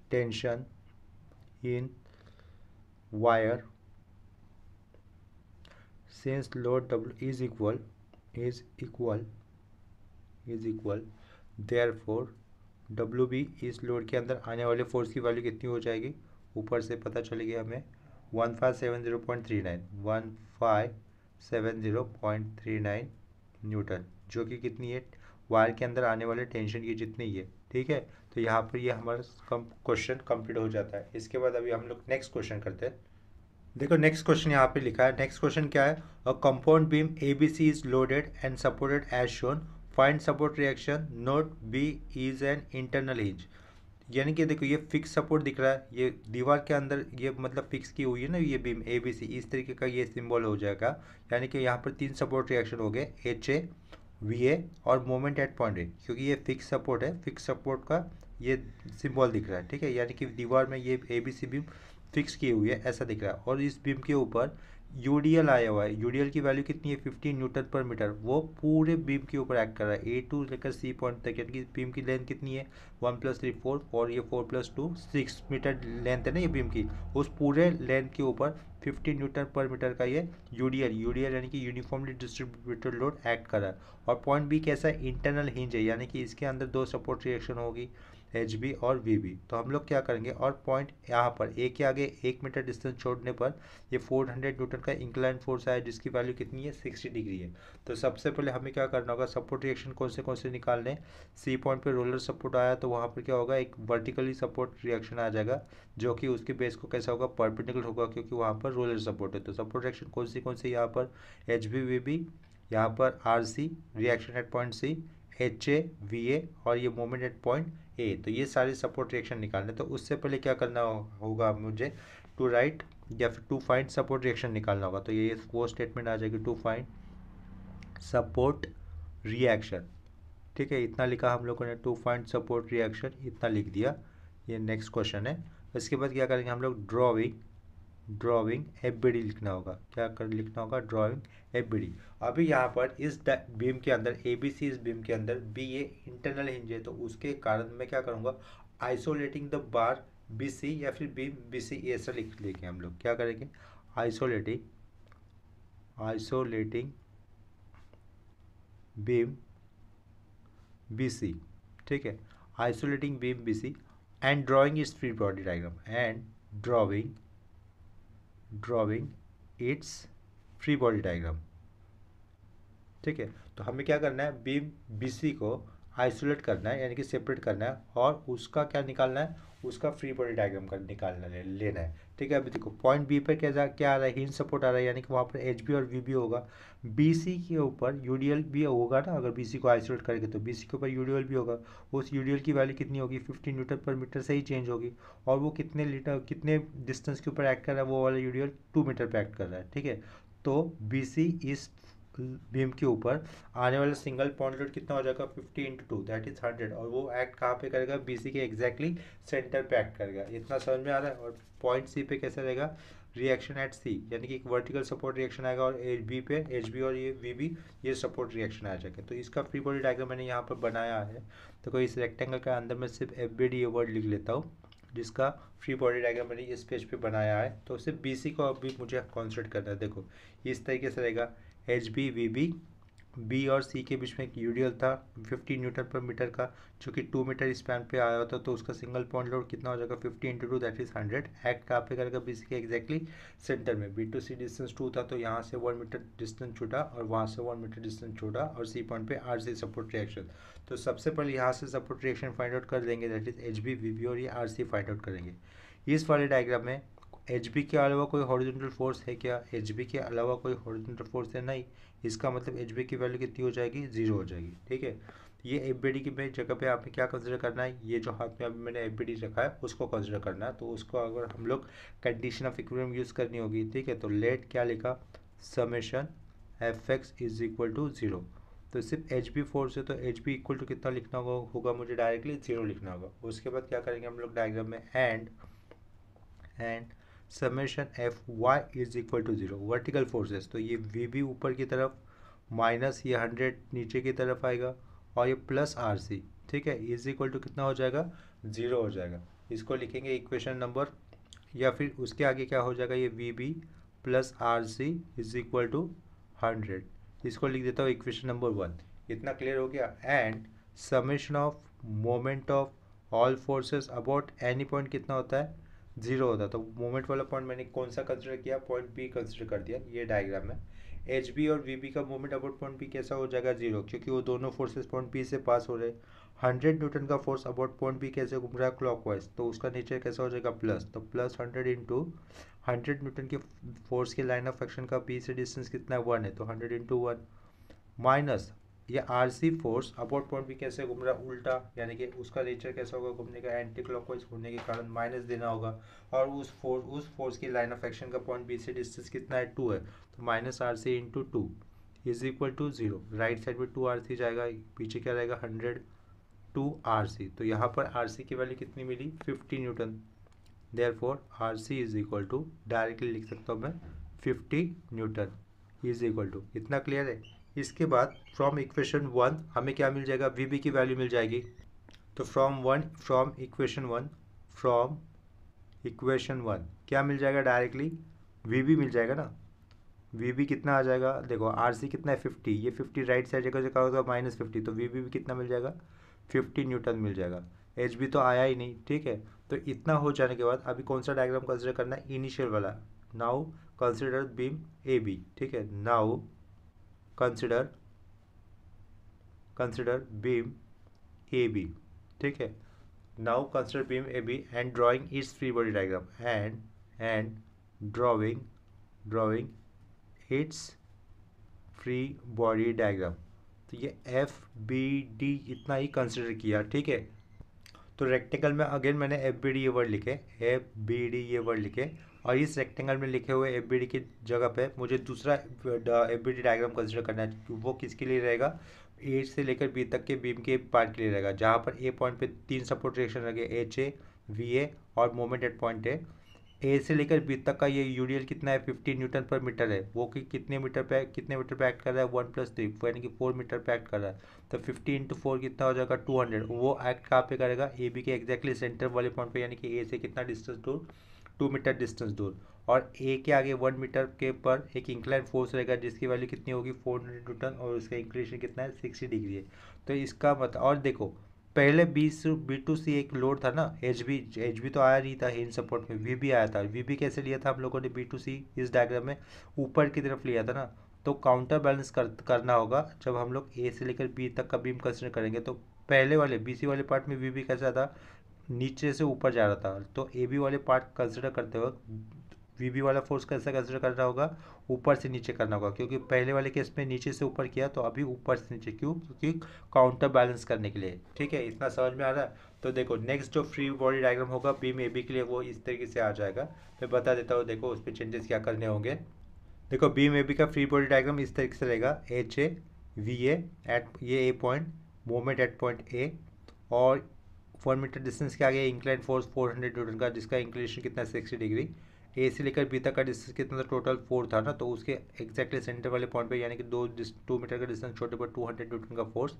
Speaker 1: tension in wire since load w is equal is equal is equal therefore B इस लोड के अंदर आने वाले फोर्स की वैल्यू कितनी हो जाएगी ऊपर से पता चलेगी हमें one five seven zero point three nine one five seven zero point three nine newton जो कि कितनी है वायर के अंदर आने वाले टेंशन ये जितनी है ठीक है तो यहाँ पर ये हमारा क्वेश्चन कंप्लीट हो जाता है इसके बाद अभी हम लोग नेक्स्ट क्वेश्चन करते हैं देखो नेक्स्ट क्वेश्चन यहाँ पे लिखा है नेक्स्ट क्वेश्चन क्या है a compound beam A B C is loaded and supported as shown find support reaction note B is an internal hinge यानी कि देखो ये फिक्स सपोर्ट दिख रहा है ये दीवार के अंदर ये मतलब फिक्स की हुई है ना ये बीम ए बी सी इस तरीके का ये सिंबल हो जाएगा यानी कि यहाँ पर तीन सपोर्ट रिएक्शन हो गए एच ए वी ए और मोमेंट एट पॉइंट ए क्योंकि ये फिक्स सपोर्ट है फिक्स सपोर्ट का ये सिंबल दिख रहा है ठीक है यानी कि दीवार में ये A B C beam fix किए हुए है ऐसा दिख रहा है और इस बीम के ऊपर यूडीएल आया हुआ है यूडीएल की वैल्यू कितनी है फिफ्टी न्यूटन पर मीटर वो पूरे बीम के ऊपर एक्ट कर रहा है ए टू लेकर सी पॉइंट तक यानी कि बीम की लेंथ कितनी है वन प्लस थ्री फोर और ये four plus two six meter length है ना ये बीम की उस पूरे लेंथ के ऊपर फिफ्टी न्यूटन पर मीटर का ये यूडीएल यूडीएल यानी कि यूनिफॉर्मली डिस्ट्रीब्यूटेड लोड एक्ट कर रहा है और पॉइंट बी कैसा है इंटरनल हिंज है यानी कि इसके अंदर दो सपोर्ट रिएक्शन होगी एच बी और वी बी तो हम लोग क्या करेंगे और पॉइंट यहाँ पर ए के आगे एक मीटर डिस्टेंस छोड़ने पर ये फोर हंड्रेड न्यूटन का इंक्लाइन फोर्स आया जिसकी वैल्यू कितनी है सिक्सटी डिग्री है तो सबसे पहले हमें क्या करना होगा सपोर्ट रिएक्शन कौन से कौन से निकालने सी पॉइंट पर रोलर सपोर्ट आया तो वहाँ पर क्या होगा एक वर्टिकली सपोर्ट रिएक्शन आ जाएगा जो कि उसके बेस को कैसा होगा परपेंडिकुलर होगा क्योंकि वहाँ पर रोलर सपोर्ट है तो सपोर्ट रिएक्शन कौन सी कौन सी यहाँ पर एच बी वी बी यहाँ पर R C reaction at point C H A V A और ये मोमेंट एट पॉइंट ए तो ये सारे सपोर्ट रिएक्शन निकालने तो उससे पहले क्या करना होगा मुझे टू राइट या फिर टू फाइंड सपोर्ट रिएक्शन निकालना होगा तो ये वो स्टेटमेंट आ जाएगी टू फाइंड सपोर्ट रिएक्शन ठीक है इतना लिखा हम लोगों ने टू फाइंड सपोर्ट रिएक्शन इतना लिख दिया ये नेक्स्ट क्वेश्चन है इसके बाद क्या करेंगे हम लोग ड्रॉइंग ड्रॉइंग एबीडी लिखना होगा क्या कर लिखना होगा ड्रॉइंग एबीडी अभी यहाँ पर इस बीम के अंदर एबीसी इस बीम के अंदर बी ए इंटरनल हिंज है तो उसके कारण मैं क्या करूँगा isolating the bar B C या फिर बीम बी सी ऐसा लिख लेंगे हम लोग क्या करेंगे isolating isolating beam B C ठीक है isolating beam B C and drawing is free body diagram and drawing drawing its free body diagram ठीक है तो हमें क्या करना है बीम बी को आइसोलेट करना है यानी कि सेपरेट करना है और उसका क्या निकालना है उसका फ्री बॉडी डायग्राम का निकालना ले, लेना है ठीक है अभी देखो पॉइंट बी पर क्या क्या आ रहा है हिंज सपोर्ट आ रहा है यानी कि वहाँ पर एच बी और वी बी होगा बी सी के ऊपर यू डी एल भी होगा ना अगर बी सी को आइसोलेट करेंगे तो बी सी के ऊपर यू डी एल भी होगा उस यू डी एल की वैल्यू कितनी होगी फिफ्टीन न्यूटन पर मीटर से ही चेंज होगी और वो कितने लीटर कितने डिस्टेंस के ऊपर एक्ट कर रहा है वो वाला U D L two meter पर एक्ट कर रहा है ठीक है तो बी सी इज बीम के ऊपर आने वाला सिंगल पॉइंट लोड कितना हो जाएगा fifty into two that is hundred और वो एक्ट कहाँ पे करेगा बी सी के एग्जैक्टली सेंटर पे एक्ट करेगा इतना समझ में आ रहा है और पॉइंट सी पे कैसे रहेगा रिएक्शन एट सी यानी कि एक वर्टिकल सपोर्ट रिएक्शन आएगा और एच बी पे एच बी और ये वी बी ये सपोर्ट रिएक्शन आ जाएगा तो इसका फ्री बॉडी डायग्राम मैंने यहाँ पर बनाया है तो कोई इस रेक्टेंगल के अंदर मैं सिर्फ F B D a word लिख लेता हूँ जिसका फ्री बॉडी डायग्राम मैंने इस पेज पे बनाया है तो सिर्फ बी सी को अभी मुझे कॉन्सेंट्रेट करना है देखो इस तरीके से रहेगा H B V B B और सी के बीच में एक यूडियल था 50 न्यूटन पर मीटर का जो कि टू मीटर स्पैन पे आया होता तो उसका सिंगल पॉइंट लोड कितना हो जाएगा 50 into two that is 100 act कहाँ पे करेगा बी सी के एग्जैक्टली सेंटर में B to C distance two था तो यहाँ से वन मीटर डिस्टेंस छूटा और वहाँ से वन मीटर डिस्टेंस छूटा और सी पॉइंट पे आर सी सपोर्ट रिएक्शन तो सबसे पहले यहाँ से सपोर्ट रिएक्शन फाइंड आउट कर देंगे that is H B V B और ये आर सी फाइंड आउट करेंगे इस वाले डायग्राम में एच बी के अलावा कोई हॉरिजेंटल फोर्स है क्या एच बी के अलावा कोई हॉरिजेंटल फोर्स है नहीं इसका मतलब एच बी की वैल्यू कितनी हो जाएगी जीरो हो जाएगी ठीक है ये एफ बी डी की जगह पे आपने क्या कंसिडर करना है ये जो हाथ में अभी मैंने एफ बी डी रखा है उसको कंसिडर करना है तो उसको अगर हम लोग कंडीशन ऑफ इक्विलिब्रियम यूज़ करनी होगी ठीक है तो लेट क्या लिखा summation F x is equal to zero तो सिर्फ एच बी फोर्स है तो एच बी इक्वल टू कितना लिखना होगा होगा मुझे डायरेक्टली ज़ीरो लिखना होगा उसके बाद क्या करेंगे हम लोग डायग्राम में and and summation F Y is equal to zero vertical forces तो ये वी बी ऊपर की तरफ माइनस ये हंड्रेड नीचे की तरफ आएगा और ये प्लस आर सी ठीक है इज इक्वल टू कितना हो जाएगा ज़ीरो हो जाएगा इसको लिखेंगे इक्वेशन नंबर या फिर उसके आगे क्या हो जाएगा ये V B plus R C is equal to hundred इसको लिख देता हूँ इक्वेशन नंबर वन इतना क्लियर हो गया and summation of moment of all forces about any point कितना होता है जीरो होता तो मोमेंट वाला पॉइंट मैंने कौन सा कंसिडर किया पॉइंट बी कंसिडर कर दिया ये डायग्राम में एच बी और वी बी का मोमेंट अबाउट पॉइंट बी कैसा हो जाएगा जीरो क्योंकि वो दोनों फोर्सेस पॉइंट बी से पास हो रहे हंड्रेड न्यूटन का फोर्स अबाउट पॉइंट बी कैसे घूम रहा है क्लॉकवाइज तो उसका नेचर कैसा हो जाएगा प्लस तो plus hundred into hundred newton के फोर्स के लाइन ऑफ एक्शन का बी से डिस्टेंस कितना है वन है तो हंड्रेड इंटू वन माइनस ये R C force about point भी कैसे घूम रहा है उल्टा यानी कि उसका नेचर कैसा होगा घूमने का एंटी क्लॉक वाइज घूमने के कारण माइनस देना होगा और उस फोर्स उस फोर्स की लाइन ऑफ एक्शन का पॉइंट बी से डिस्टेंस कितना है टू है तो minus R C into two is equal to zero right side में टू आर सी जाएगा पीछे क्या रहेगा हंड्रेड टू आर सी तो यहाँ पर आर सी की वैल्यू कितनी मिली fifty newton therefore R C is equal to directly लिख सकता हूँ मैं fifty newton is equal to इतना क्लियर है इसके बाद फ्रॉम इक्वेशन वन हमें क्या मिल जाएगा वी बी की वैल्यू मिल जाएगी तो from one from equation one from equation one क्या मिल जाएगा डायरेक्टली वी बी मिल जाएगा ना वी बी कितना आ जाएगा देखो आर सी कितना है फिफ्टी ये फिफ्टी राइट साइड जगह जगह होगा माइनस फिफ्टी तो वी बी भी कितना मिल जाएगा फिफ्टी न्यूटन मिल जाएगा एच बी तो आया ही नहीं ठीक है तो इतना हो जाने के बाद अभी कौन सा डायग्राम कंसिडर करना है इनिशियल वाला now consider beam A B ठीक है now consider consider beam A B ठीक है now consider beam A B and drawing is free body diagram and and drawing drawing its free body diagram तो ये F B D इतना ही consider किया ठीक है तो रेक्टिकल में अगेन मैंने एफ बी डी ये वर्ड लिखे एफ बी डी ये वर्ड लिखे और इस रेक्टेंगल में लिखे हुए एफ की जगह पे मुझे दूसरा एफ बी डायग्राम कंसिडर करना है वो किसके लिए रहेगा ए से लेकर बी तक के बीम के पार्ट के लिए रहेगा जहाँ पर ए पॉइंट पे तीन सपोर्ट रिएक्शन रहेंगे एच ए वी ए और moment at point A A से लेकर बी तक का ये यूडियल कितना है फिफ्टी न्यूटन पर मीटर है वो कि कितने मीटर पे कितने मीटर पे एक्ट कर रहा है वन प्लस थ्री यानी कि फोर मीटर पे एक्ट कर रहा है तो फिफ्टी इंटू फोर कितना हो जाएगा टू हंड्रेड वो एक्ट कहाँ पे करेगा ए बी के एक्जैक्टली सेंटर वाले पॉइंट पे यानी कि ए से कितना डिस्टेंस दूर टू मीटर डिस्टेंस दूर और ए के आगे वन मीटर के पर एक इंक्लाइन फोर्स रहेगा जिसकी वैल्यू कितनी होगी फोर हंड्रेड न्यूटन और उसका इंक्लेशन कितना है सिक्सटी डिग्री है तो इसका मतलब और देखो पहले बी बी टू सी एक लोड था ना एच बी एच बी तो आया नहीं था इन सपोर्ट में वी बी आया था वी बी कैसे लिया था हम लोगों ने बी टू सी इस डायग्राम में ऊपर की तरफ लिया था ना तो काउंटर बैलेंस कर, करना होगा जब हम लोग ए से लेकर बी तक का बीम कंसिडर करेंगे तो पहले वाले बी सी वाले पार्ट में वी बी कैसा था नीचे से ऊपर जा रहा था तो ए बी वाले पार्ट कंसिडर करते वक्त वी बी वाला फोर्स कैसे कंसिडर करना होगा ऊपर से नीचे करना होगा क्योंकि पहले वाले केस में नीचे से ऊपर किया तो अभी ऊपर से नीचे क्यों क्योंकि काउंटर बैलेंस करने के लिए ठीक है इतना समझ में आ रहा है तो देखो नेक्स्ट जो फ्री बॉडी डायग्राम होगा बीम ए बी के लिए वो इस तरीके से आ जाएगा मैं बता देता हूँ देखो उस पर चेंजेस क्या करने होंगे देखो बीम ए बी का फ्री बॉडी डायग्राम इस तरीके से रहेगा एच ए वी एट ये A point moment at point A और फोर मीटर डिस्टेंस क्या आ गया incline force four hundred newton का जिसका इंक्लेशन कितना है सिक्सटी डिग्री ए से लेकर बी तक का डिस्टेंस कितना था टोटल फोर था ना तो उसके एक्जैक्टली सेंटर वाले पॉइंट पे यानी कि दो टू मीटर का डिस्टेंस छोटे पर टू हंड्रेड न्यूटन का फोर्स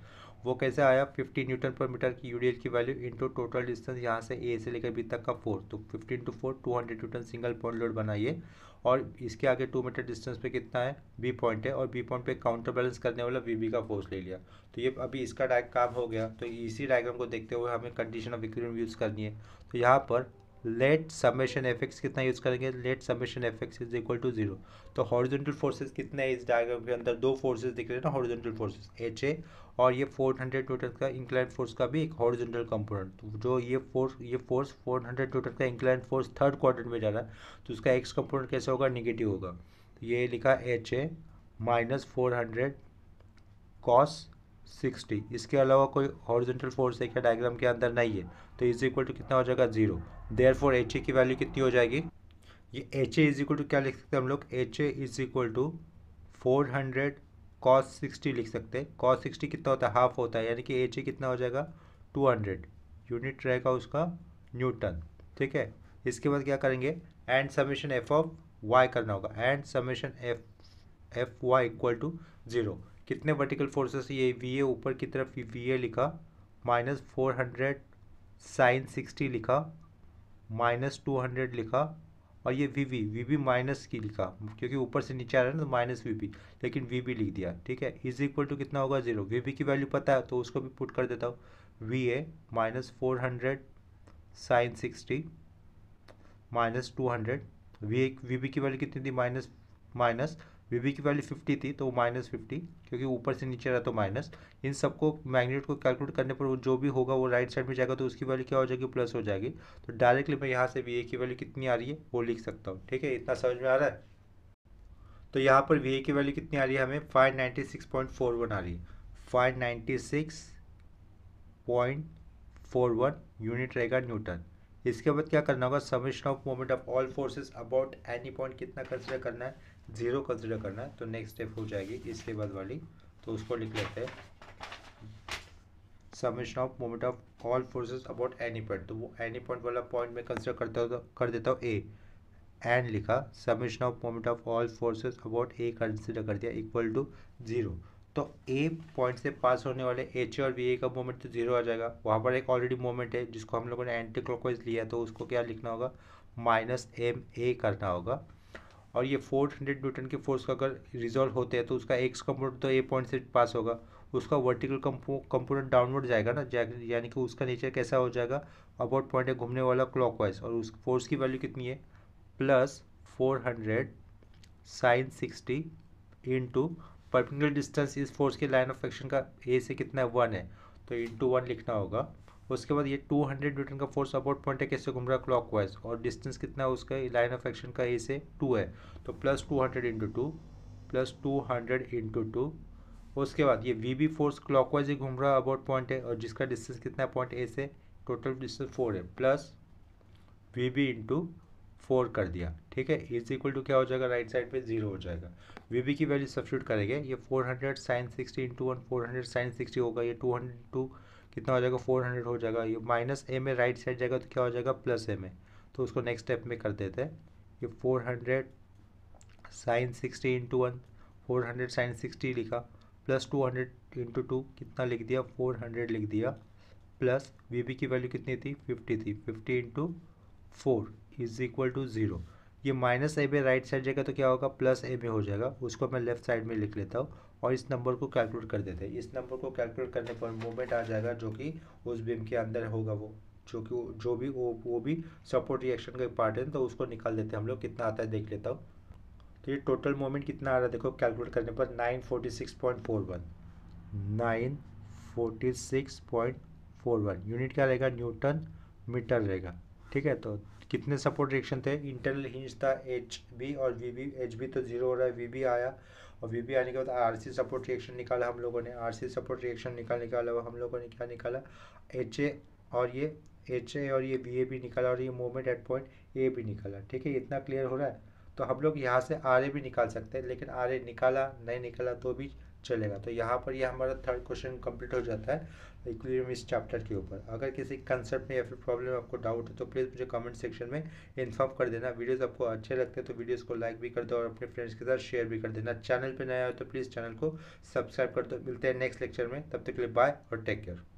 Speaker 1: वो कैसे आया फिफ्टी न्यूटन पर मीटर की यूडीएल की वैल्यू इंटू टोटल डिस्टेंस यहाँ से ए से लेकर बी तक का फोर्स तो fifteen two four two hundred newton single point load बनाइए और इसके आगे टू मीटर डिस्टेंस पे कितना है बी पॉइंट है और बी पॉइंट पे काउंटर बैलेंस करने वाला वी का फोर्स ले लिया तो ये अभी इसका काम हो गया तो इसी डायग्राम को देखते हुए हमें कंडीशन ऑफ इक्विलिब्रियम यूज़ करनी है तो यहाँ पर लेट समेशन एफेक्ट्स कितना यूज़ करेंगे let summation effects is equal to zero तो हॉरिजॉन्टल फोर्सेस कितने हैं इस डायग्राम के अंदर दो फोर्सेस दिख रहे हैं ना हॉरिजॉन्टल फोर्सेस एच ए और ये फोर हंड्रेड न्यूटन का इंक्लाइन फोर्स का भी एक हॉरिजॉन्टल कंपोनेंट तो जो ये फोर्स ये फोर्स फोर हंड्रेड न्यूटन का इंक्लाइन फोर्स थर्ड क्वार्टर में जा रहा है तो उसका एक्स कंपोनेंट कैसे होगा निगेटिव होगा तो ये लिखा H A minus four hundred cos sixty इसके अलावा कोई हॉरिजेंटल फोर्स है क्या डायग्राम के अंदर नहीं है तो इज इक्वल टू कितना हो जाएगा zero therefore H A की वैल्यू कितनी हो जाएगी ये H A is equal to क्या लिख सकते हैं हम लोग H A is equal to four hundred cos sixty लिख सकते हैं कॉस सिक्सटी कितना होता है हाफ होता है यानी कि एच ए कितना हो जाएगा टू हंड्रेड यूनिट रहेगा उसका न्यूटन ठीक है इसके बाद क्या करेंगे and summation F of Y करना होगा and summation F F Y equal to zero कितने वर्टिकल फोर्सेस ये वी ए ऊपर की तरफ वी ए लिखा minus four hundred sine sixty लिखा माइनस टू हंड्रेड लिखा और ये V V V V minus की लिखा क्योंकि ऊपर से नीचे आ रहा है ना तो माइनस वी बी लेकिन वी बी लिख दिया ठीक है इज इक्वल टू कितना होगा जीरो वी बी की वैल्यू पता है तो उसको भी पुट कर देता हूँ V A minus four hundred sine sixty minus two hundred V V B की वैल्यू कितनी थी माइनस माइनस वी की वैल्यू फिफ्टी थी तो माइनस फिफ्टी क्योंकि ऊपर से नीचे रहा तो माइनस इन सबको मैग्नेट को कैलकुलेट करने पर जो भी होगा वो राइट साइड में जाएगा तो उसकी वैल्यू क्या हो जाएगी प्लस हो जाएगी तो डायरेक्टली मैं यहाँ से वी ए की वैल्यू कितनी आ रही है वो लिख सकता हूँ ठीक है इतना समझ में आ रहा है तो यहाँ पर वी ए की वैल्यू कितनी आ रही है हमें five six point four one आ रही है five ninety six point four one unit रहेगा न्यूटन इसके बाद क्या करना होगा summation of moment of all forces about any point कितना कंसिडर करना है ज़ीरो कंसिडर करना है तो नेक्स्ट स्टेप हो जाएगी इसके बाद वाली तो उसको लिख लेते हैं summation of moment of all forces about any point तो वो एनी पॉइंट वाला पॉइंट में कंसिडर करता तो, कर देता हूँ ए एंड लिखा summation of moment of all forces about A consider कर दिया इक्वल टू जीरो तो ए पॉइंट से पास होने वाले एच और बी ए का मोमेंट तो जीरो आ जाएगा वहाँ पर एक ऑलरेडी मोमेंट है जिसको हम लोगों ने एंटी क्लॉकवाइज लिया तो उसको क्या लिखना होगा माइनस एम ए करना होगा और ये फोर हंड्रेड न्यूटन के फोर्स का अगर रिजॉल्व होते हैं तो उसका एक्स कंपोनेंट तो ए पॉइंट से पास होगा उसका वर्टिकल कंपोनेंट डाउनवर्ड जाएगा ना जा, यानी कि उसका नेचर कैसा हो जाएगा अबाउट पॉइंट है घूमने वाला क्लॉक और उस फोर्स की वैल्यू कितनी है plus four hundred sine sixty into particular distance इस फोर्स के लाइन ऑफ एक्शन का ए से कितना है वन है तो इन टू वन लिखना होगा उसके बाद ये 200 हंड्रेड न्यूटन का फोर्स अबाउट पॉइंट है कैसे घूम रहा है वाइज और डिस्टेंस कितना है उसका लाइन ऑफ एक्शन का ए से टू है तो plus two hundred into two plus two hundred into two उसके बाद ये V B force clockwise ही घूम रहा अबाउट पॉइंट है और जिसका डिस्टेंस कितना है पॉइंट ए से टोटल डिस्टेंस फोर है plus V B into four कर दिया ठीक है इज इक्वल टू क्या हो जाएगा राइट साइड पे जीरो हो जाएगा वी बी की वैल्यू सब्सिट्यूट करेंगे ये four hundred sine sixty into one four hundred sine sixty होगा ये टू हंड्रेड टू कितना हो जाएगा फोर हंड्रेड हो जाएगा ये माइनस ए में राइट साइड जाएगा तो क्या हो जाएगा प्लस ए में तो उसको नेक्स्ट स्टेप में कर देते हैं ये four hundred sine sixty into one four hundred sine sixty लिखा plus two hundred into two कितना लिख दिया फोर हंड्रेड लिख दिया प्लस वी बी की वैल्यू कितनी थी फिफ्टी थी fifty into four is equal to zero ये माइनस ए में राइट साइड जाएगा तो क्या होगा प्लस ए में हो जाएगा उसको मैं लेफ्ट साइड में लिख लेता हूँ और इस नंबर को कैलकुलेट कर देते हैं इस नंबर को कैलकुलेट करने पर मोमेंट आ जाएगा जो कि उस बीम के अंदर होगा वो जो कि जो भी वो वो भी सपोर्ट रिएक्शन का पार्ट है तो उसको निकाल देते हैं हम लोग कितना आता है देख लेता हूँ तो ये टोटल मोमेंट कितना आ रहा है देखो कैलकुलेट करने पर nine forty six point four one nine forty six point four one unit क्या रहेगा न्यूटन मीटर रहेगा ठीक है तो कितने सपोर्ट रिएक्शन थे इंटरनल हिंज था एच बी और वी बी एच बी तो जीरो हो रहा है वी बी आया और वी आने के बाद आर सी सपोर्ट रिएक्शन निकाला हम लोगों ने आर सी सपोर्ट रिएक्शन निकाल निकाला हम लोगों ने क्या निकाला एच ए और ये एच ए और ये बी ए भी निकाला और ये मोमेंट एट पॉइंट ए भी निकाला ठीक है इतना क्लियर हो रहा है तो हम लोग यहाँ से आर ए भी निकाल सकते हैं लेकिन आर ए निकाला नहीं निकाला तो भी चलेगा तो यहाँ पर यह हमारा थर्ड क्वेश्चन कंप्लीट हो जाता है इक्विलिब्रियम इस चैप्टर के ऊपर अगर किसी कंसेप्ट में या फिर प्रॉब्लम में आपको डाउट है तो प्लीज़ मुझे कमेंट सेक्शन में इन्फॉर्म कर देना वीडियोस आपको अच्छे लगते हैं तो वीडियोस को लाइक भी कर दो और अपने फ्रेंड्स के साथ शेयर भी कर देना चैनल पर नया हो तो प्लीज़ चैनल को सब्सक्राइब कर दो मिलते हैं नेक्स्ट लेक्चर में तब तक के लिए बाय और टेक केयर